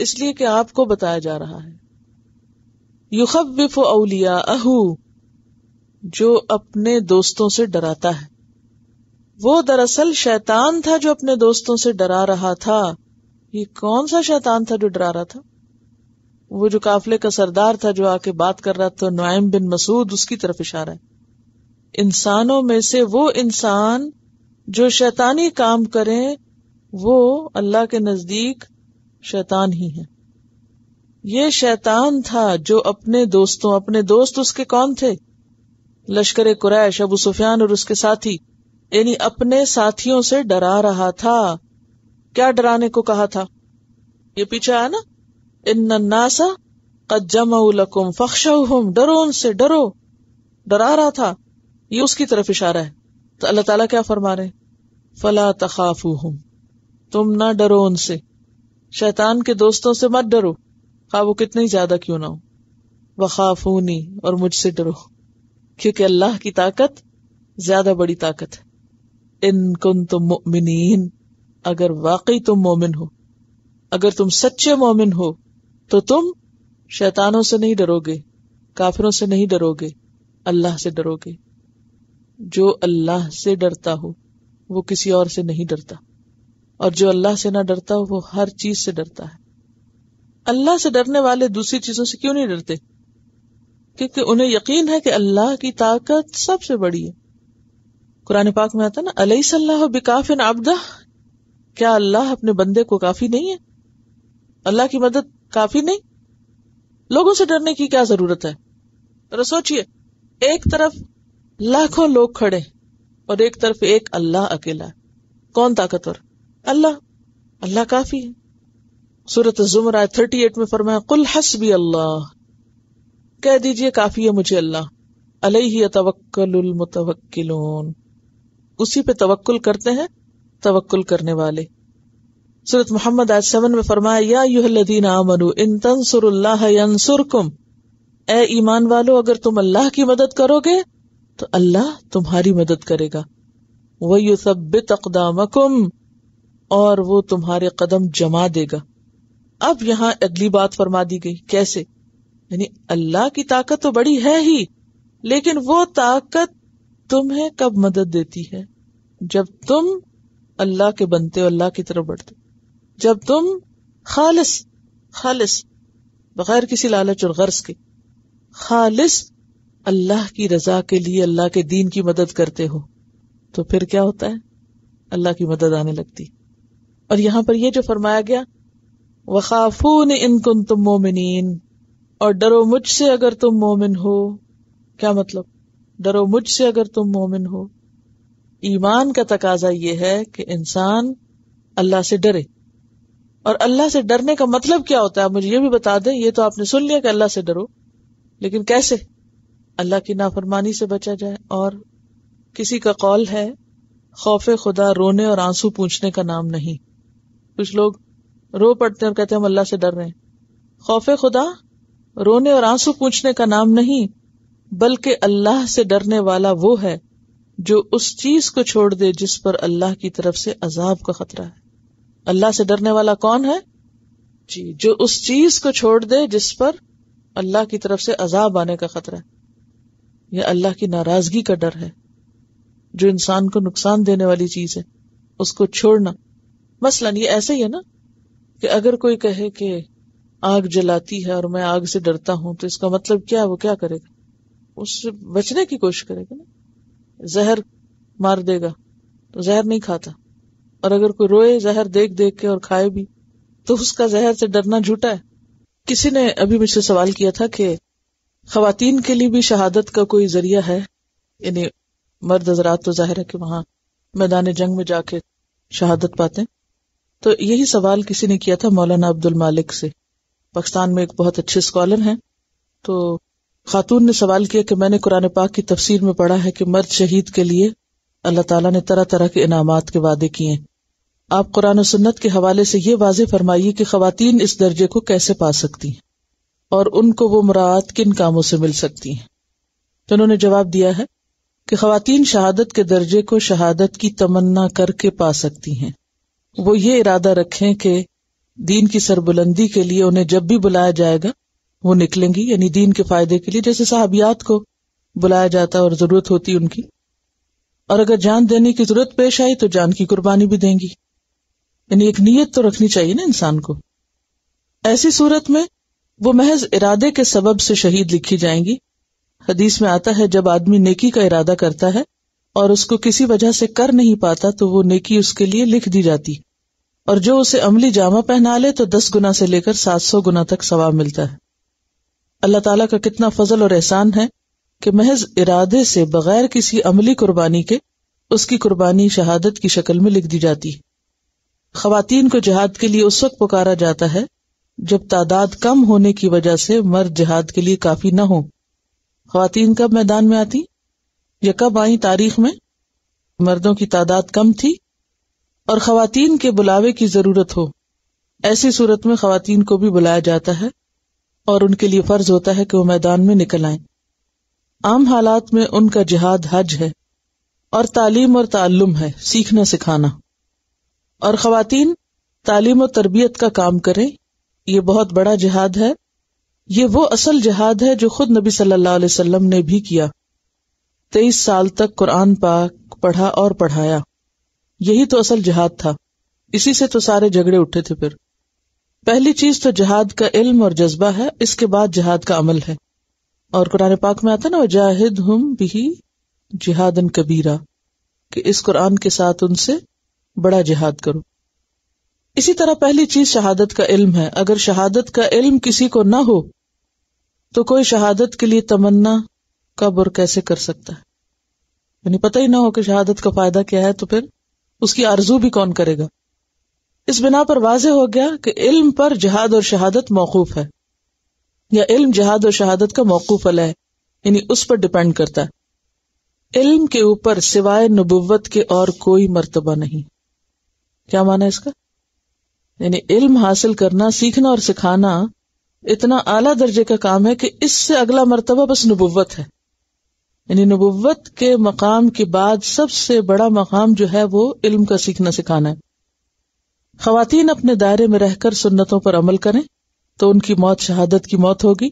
इसलिए कि आपको बताया जा रहा है युखबिफ अलिया अहू जो अपने दोस्तों से डराता है वो दरअसल शैतान था जो अपने दोस्तों से डरा रहा था ये कौन सा शैतान था जो डरा रहा था वो जो काफले का सरदार था जो आके बात कर रहा था नुआम बिन मसूद उसकी तरफ इशारा है इंसानों में से वो इंसान जो शैतानी काम करें वो अल्लाह के नजदीक शैतान ही है ये शैतान था जो अपने दोस्तों अपने दोस्त उसके कौन थे लश्कर कुरैश अबू सुफियान और उसके साथी यानी अपने साथियों से डरा रहा था क्या डराने को कहा था ये पीछे आया ना इन नासा कज्जमकुम फख्शहुम डरो उनसे डरो डरा रहा था ये उसकी तरफ इशारा है तो अल्लाह ताला क्या फरमा रहे फला तखाफू तुम ना डरो उनसे शैतान के दोस्तों से मत डरो खा वो कितने ही ज्यादा क्यों ना हो वखाफूनी और मुझसे डरो क्योंकि अल्लाह की ताकत ज्यादा बड़ी ताकत है इन कुन तुम मोमिन अगर वाकई तुम मोमिन हो अगर तुम सच्चे मोमिन हो तो तुम शैतानों से नहीं डरोगे काफिरों से नहीं डरोगे अल्लाह से डरोगे जो अल्लाह से डरता हो वो किसी और से नहीं डरता और जो अल्लाह से ना डरता हो वो हर चीज से डरता है अल्लाह से डरने वाले दूसरी चीजों से क्यों नहीं डरते क्योंकि उन्हें यकीन है कि अल्लाह की ताकत सबसे बड़ी है कुरान पाक में आता ना अलई सल्लाह बिकाफिन आबदा क्या अल्लाह अपने बंदे को काफी नहीं है अल्लाह की मदद काफी नहीं लोगों से डरने की क्या जरूरत है जरा सोचिए एक तरफ लाखों लोग खड़े और एक तरफ एक अल्लाह अकेला कौन ताकतवर अल्लाह अल्लाह काफी है सूरत जुमर आय थर्टी एट में फरमाया कुल हसबी अल्लाह कह दीजिए काफी है मुझे अल्लाह अलही तवक्ल मुतवक्किलोन उसी पे तवक्ल करते हैं तवक्ल करने वाले सूरत मोहम्मद आज सेवन में फरमाया ईमान वालो अगर तुम अल्लाह की मदद करोगे तो अल्लाह तुम्हारी मदद करेगा वह सब अकदामकुम और वो तुम्हारे कदम जमा देगा अब यहां अगली बात फरमा दी गई कैसे यानी अल्लाह की ताकत तो बड़ी है ही लेकिन वो ताकत तुम्हें कब मदद देती है जब तुम अल्लाह के बनते हो अल्लाह की तरफ बढ़ते जब तुम खालिस खालिस बगैर किसी लालच और गर्ज के खालिस अल्लाह की रजा के लिए अल्लाह के दीन की मदद करते हो तो फिर क्या होता है अल्लाह की मदद आने लगती और यहां पर यह जो फरमाया गया वखाफून इनकुन तुम मोमिन और डरो मुझसे अगर तुम मोमिन हो क्या मतलब डरो मुझसे अगर तुम मोमिन हो ईमान का तकाजा यह है कि इंसान अल्लाह से डरे और अल्लाह से डरने का मतलब क्या होता है आप मुझे यह भी बता दें ये तो आपने सुन लिया कि अल्लाह से डरो लेकिन कैसे अल्लाह की नाफरमानी से बचा जाए और किसी का कौल है खौफ खुदा रोने और आंसू पूछने का नाम नहीं कुछ लोग रो पड़ते हैं और कहते हैं हम अल्लाह से डर रहे हैं खौफ खुदा रोने और आंसू पूछने का नाम नहीं बल्कि अल्लाह से डरने वाला वो है जो उस चीज को छोड़ दे जिस पर अल्लाह की तरफ से अजाब का खतरा है अल्लाह से डरने वाला कौन है जी जो उस चीज को छोड़ दे जिस पर अल्लाह की तरफ से अजाब आने का खतरा है यह अल्लाह की नाराजगी का डर है जो इंसान को नुकसान देने वाली चीज है उसको छोड़ना मसलन ये ऐसे ही है ना कि अगर कोई कहे कि आग जलाती है और मैं आग से डरता हूं तो इसका मतलब क्या है वो क्या करेगा उससे बचने की कोशिश करेगा ना जहर मार देगा तो जहर नहीं खाता और अगर कोई रोए जहर देख देख के और खाए भी तो उसका जहर से डरना झूठा है किसी ने अभी मुझसे सवाल किया था कि खातन के लिए भी शहादत का कोई जरिया है यानी मर्द हजरात तो जाहिर है कि वहां मैदान जंग में जाके शहादत पाते हैं तो यही सवाल किसी ने किया था मौलाना अब्दुल मालिक से पाकिस्तान में एक बहुत अच्छे स्कॉलर हैं तो खातून ने सवाल किया कि मैंने कुरान पाक की तफसीर में पढ़ा है कि मर्द शहीद के लिए अल्लाह ताला ने तरह तरह के इनामात के वादे किए आप कुरान सुन्नत के हवाले से ये वाजे फरमाइए कि खातन इस दर्जे को कैसे पा सकती हैं और उनको वो मुराद किन कामों से मिल सकती हैं तो उन्होंने जवाब दिया है कि खातन शहादत के दर्जे को शहादत की तमन्ना करके पा सकती हैं वो ये इरादा रखें कि दीन की सरबुलंदी के लिए उन्हें जब भी बुलाया जाएगा वो निकलेंगी यानी दीन के फायदे के लिए जैसे साहबियात को बुलाया जाता है और जरूरत होती उनकी और अगर जान देने की जरूरत पेश आई तो जान की कुर्बानी भी देंगी यानी एक नीयत तो रखनी चाहिए ना इंसान को ऐसी सूरत में वो महज इरादे के सबब से शहीद लिखी जाएंगी हदीस में आता है जब आदमी नेकी का इरादा करता है और उसको किसी वजह से कर नहीं पाता तो वो नेकी उसके लिए लिख दी जाती और जो उसे अमली जामा पहना ले तो दस गुना से लेकर सात सौ गुना तक सवाब मिलता है अल्लाह ताला का कितना फजल और एहसान है कि महज इरादे से बगैर किसी अमली कुर्बानी के उसकी कुर्बानी शहादत की शक्ल में लिख दी जाती है खातन को जहाद के लिए उस वक्त पुकारा जाता है जब तादाद कम होने की वजह से मर्द जहाद के लिए काफी न हो खातन कब मैदान में आती या कब आई तारीख में मर्दों की तादाद कम थी और खातन के बुलावे की जरूरत हो ऐसी सूरत में खातन को भी बुलाया जाता है और उनके लिए फर्ज होता है कि वो मैदान में निकल आए आम हालात में उनका जिहाद हज है और तालीम और तालुम है सीखना सिखाना और खातन तालीम और तरबियत का काम करें यह बहुत बड़ा जिहाद है ये वो असल जिहाद है जो खुद नबी सल्लल्लाहु अलैहि वसल्लम ने भी किया तेईस साल तक कुरान पाक पढ़ा और पढ़ाया यही तो असल जिहाद था इसी से तो सारे झगड़े उठे थे फिर पहली चीज तो जहाद का इल्म और जज्बा है इसके बाद जहाद का अमल है और कुरान पाक में आता ना जाहिद हम भी जिहादन कबीरा कि इस कुरान के साथ उनसे बड़ा जिहाद करो इसी तरह पहली चीज शहादत का इल्म है अगर शहादत का इल्म किसी को ना हो तो कोई शहादत के लिए तमन्ना कब और कैसे कर सकता है यानी पता ही ना हो कि शहादत का फायदा क्या है तो फिर उसकी आरजू भी कौन करेगा इस बिना पर वाज हो गया कि इल्म पर जहाद और शहादत मौकूफ है या इल्म जहाद और शहादत का मौकूफ अल है यानी उस पर डिपेंड करता है इल्म के ऊपर सिवाय नबुवत के और कोई मर्तबा नहीं क्या माना इसका यानी इल्म हासिल करना सीखना और सिखाना इतना आला दर्जे का काम है कि इससे अगला मर्तबा बस नबुवत है यानी नबुवत के मकाम के बाद सबसे बड़ा मकाम जो है वो इल्म का सीखना सिखाना है खातन अपने दायरे में रहकर सुन्नतों पर अमल करें तो उनकी मौत शहादत की मौत होगी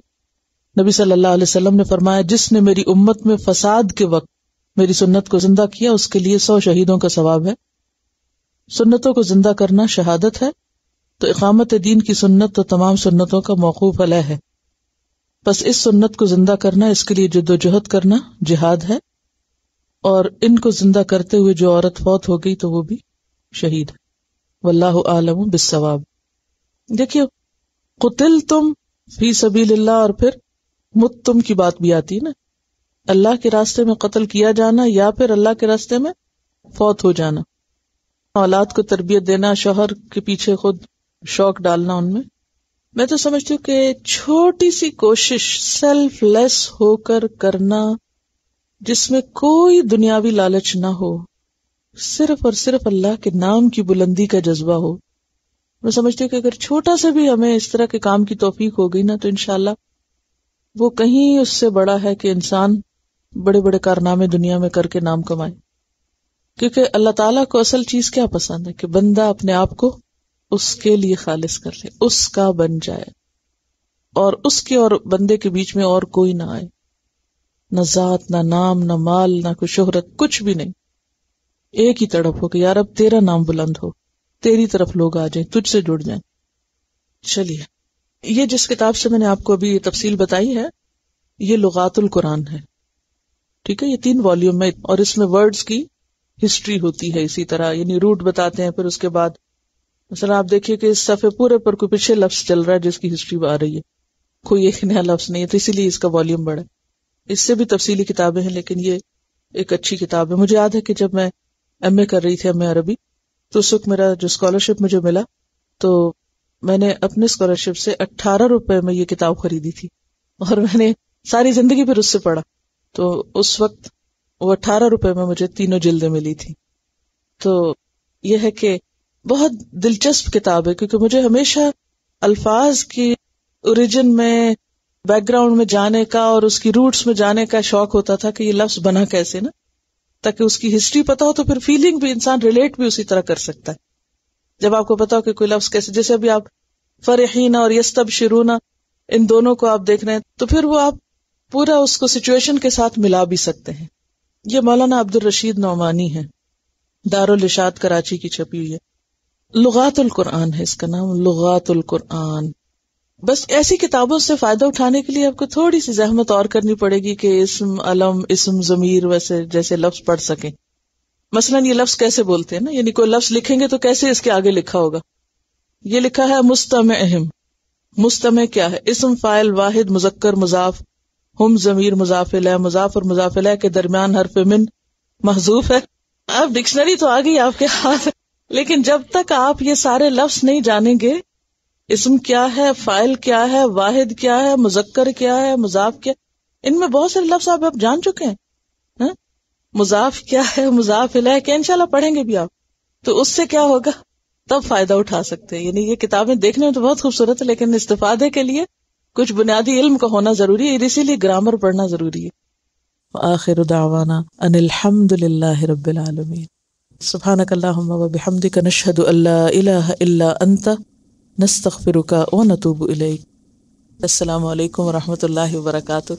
नबी सल्लल्लाहु अलैहि वसल्लम ने फरमाया जिसने मेरी उम्मत में फसाद के वक्त मेरी सुन्नत को जिंदा किया उसके लिए सौ शहीदों का सवाब है सुन्नतों को जिंदा करना शहादत है तो इकामत दीन की सुन्नत तो तमाम सुन्नतों का मौकूफ अलह है बस इस सुन्नत को जिंदा करना इसके लिए जद्दोजहद करना जिहाद है और इनको जिंदा करते हुए जो औरत फौत हो गई तो वो भी शहीद है वल्लाह आलम बिसवाब देखियो कुतिल तुम फी सबील और फिर मुत तुम की बात भी आती है ना अल्लाह के रास्ते में कत्ल किया जाना या फिर अल्लाह के रास्ते में फौत हो जाना औलाद को तरबियत देना शोहर के पीछे खुद शौक डालना उनमें मैं तो समझती हूँ कि छोटी सी कोशिश सेल्फलेस होकर करना जिसमें कोई दुनियावी लालच ना हो सिर्फ और सिर्फ अल्लाह के नाम की बुलंदी का जज्बा हो मैं समझती हूँ कि अगर छोटा सा भी हमें इस तरह के काम की तोफीक हो गई ना तो इनशाला वो कहीं उससे बड़ा है कि इंसान बड़े बड़े कारनामे दुनिया में करके नाम कमाए क्योंकि अल्लाह ताला को असल चीज क्या पसंद है कि बंदा अपने आप को उसके लिए खालिश कर ले उसका बन जाए और उसके और बंदे के बीच में और कोई ना आए न जात ना नाम ना माल ना कोई शोहरत कुछ भी नहीं एक ही तड़प हो कि यार अब तेरा नाम बुलंद हो तेरी तरफ लोग आ जाए तुझसे जुड़ जाए चलिए ये जिस किताब से मैंने आपको अभी ये तफसील बताई है ये लुगातुल कुरान है ठीक है ये तीन वॉल्यूम में और इसमें वर्ड्स की हिस्ट्री होती है इसी तरह यानी रूट बताते हैं फिर उसके बाद मसल आप देखिए कि इस सफ़े पूरे पर कोई पीछे लफ्ज चल रहा है जिसकी हिस्ट्री आ रही है कोई एक नया लफ्ज नहीं है तो इसीलिए इसका वॉल्यूम बढ़ा इससे भी तफसीली किताबें हैं लेकिन ये एक अच्छी किताब है मुझे याद है कि जब मैं एम कर रही थी एम अरबी तो उस वक्त मेरा जो स्कॉलरशिप मुझे मिला तो मैंने अपने स्कॉलरशिप से अट्ठारह रुपए में ये किताब खरीदी थी और मैंने सारी जिंदगी फिर उससे पढ़ा तो उस वक्त वो अट्ठारह रुपए में मुझे तीनों जिल्दें मिली थी तो यह है कि बहुत दिलचस्प किताब है क्योंकि मुझे हमेशा अल्फाज की ओरिजिन में बैकग्राउंड में जाने का और उसकी रूट्स में जाने का शौक होता था कि ये लफ्ज बना कैसे ना ताकि उसकी हिस्ट्री पता हो तो फिर फीलिंग भी इंसान रिलेट भी उसी तरह कर सकता है जब आपको पता हो कि कोई लफ्ज कैसे जैसे अभी आप फरहीना और यस्तब शिरूना इन दोनों को आप देख रहे हैं तो फिर वो आप पूरा उसको सिचुएशन के साथ मिला भी सकते हैं ये मौलाना अब्दुल रशीद नौमानी है दारुल कराची की छपी हुई है लुगातुल कुरान है इसका नाम लुगातुल कुरान बस ऐसी किताबों से फायदा उठाने के लिए आपको थोड़ी सी जहमत और करनी पड़ेगी कि इसम अलम इसम जमीर वैसे जैसे लफ्ज पढ़ सकें मसलन ये लफ्ज कैसे बोलते हैं ना यानी कोई लफ्ज लिखेंगे तो कैसे इसके आगे लिखा होगा ये लिखा है मुस्तम अहम मुस्तम क्या है इसम फाइल वाहिद मुजक्कर मुजाफ हम जमीर मुजाफिल है मुजाफ और मुजाफिल के दरमियान हर मिन महजूफ है आप डिक्शनरी तो आ गई आपके हाथ लेकिन जब तक आप ये सारे लफ्ज नहीं जानेंगे इसम क्या है फाइल क्या है वाहिद क्या है मुजक्कर क्या है मुजाफ क्या इनमें बहुत सारे लफ्ज आप, जान चुके हैं है? मुजाफ क्या है मुजाफ इला क्या इनशाला पढ़ेंगे भी आप तो उससे क्या होगा तब फायदा उठा सकते हैं यानी ये किताबें देखने में तो बहुत खूबसूरत है लेकिन इस्तेफादे के लिए कुछ बुनियादी इल्म का होना जरूरी है इसीलिए ग्रामर पढ़ना जरूरी है आखिर दावाना अनिलहमदिल्लाह रब्बिल आलमीन सुभानक व बिहमदिका नशहदु अल्ला इलाहा इल्ला अंता नस्तफ़िर व नतूब अलैक अल्लाम वरहमल वर्का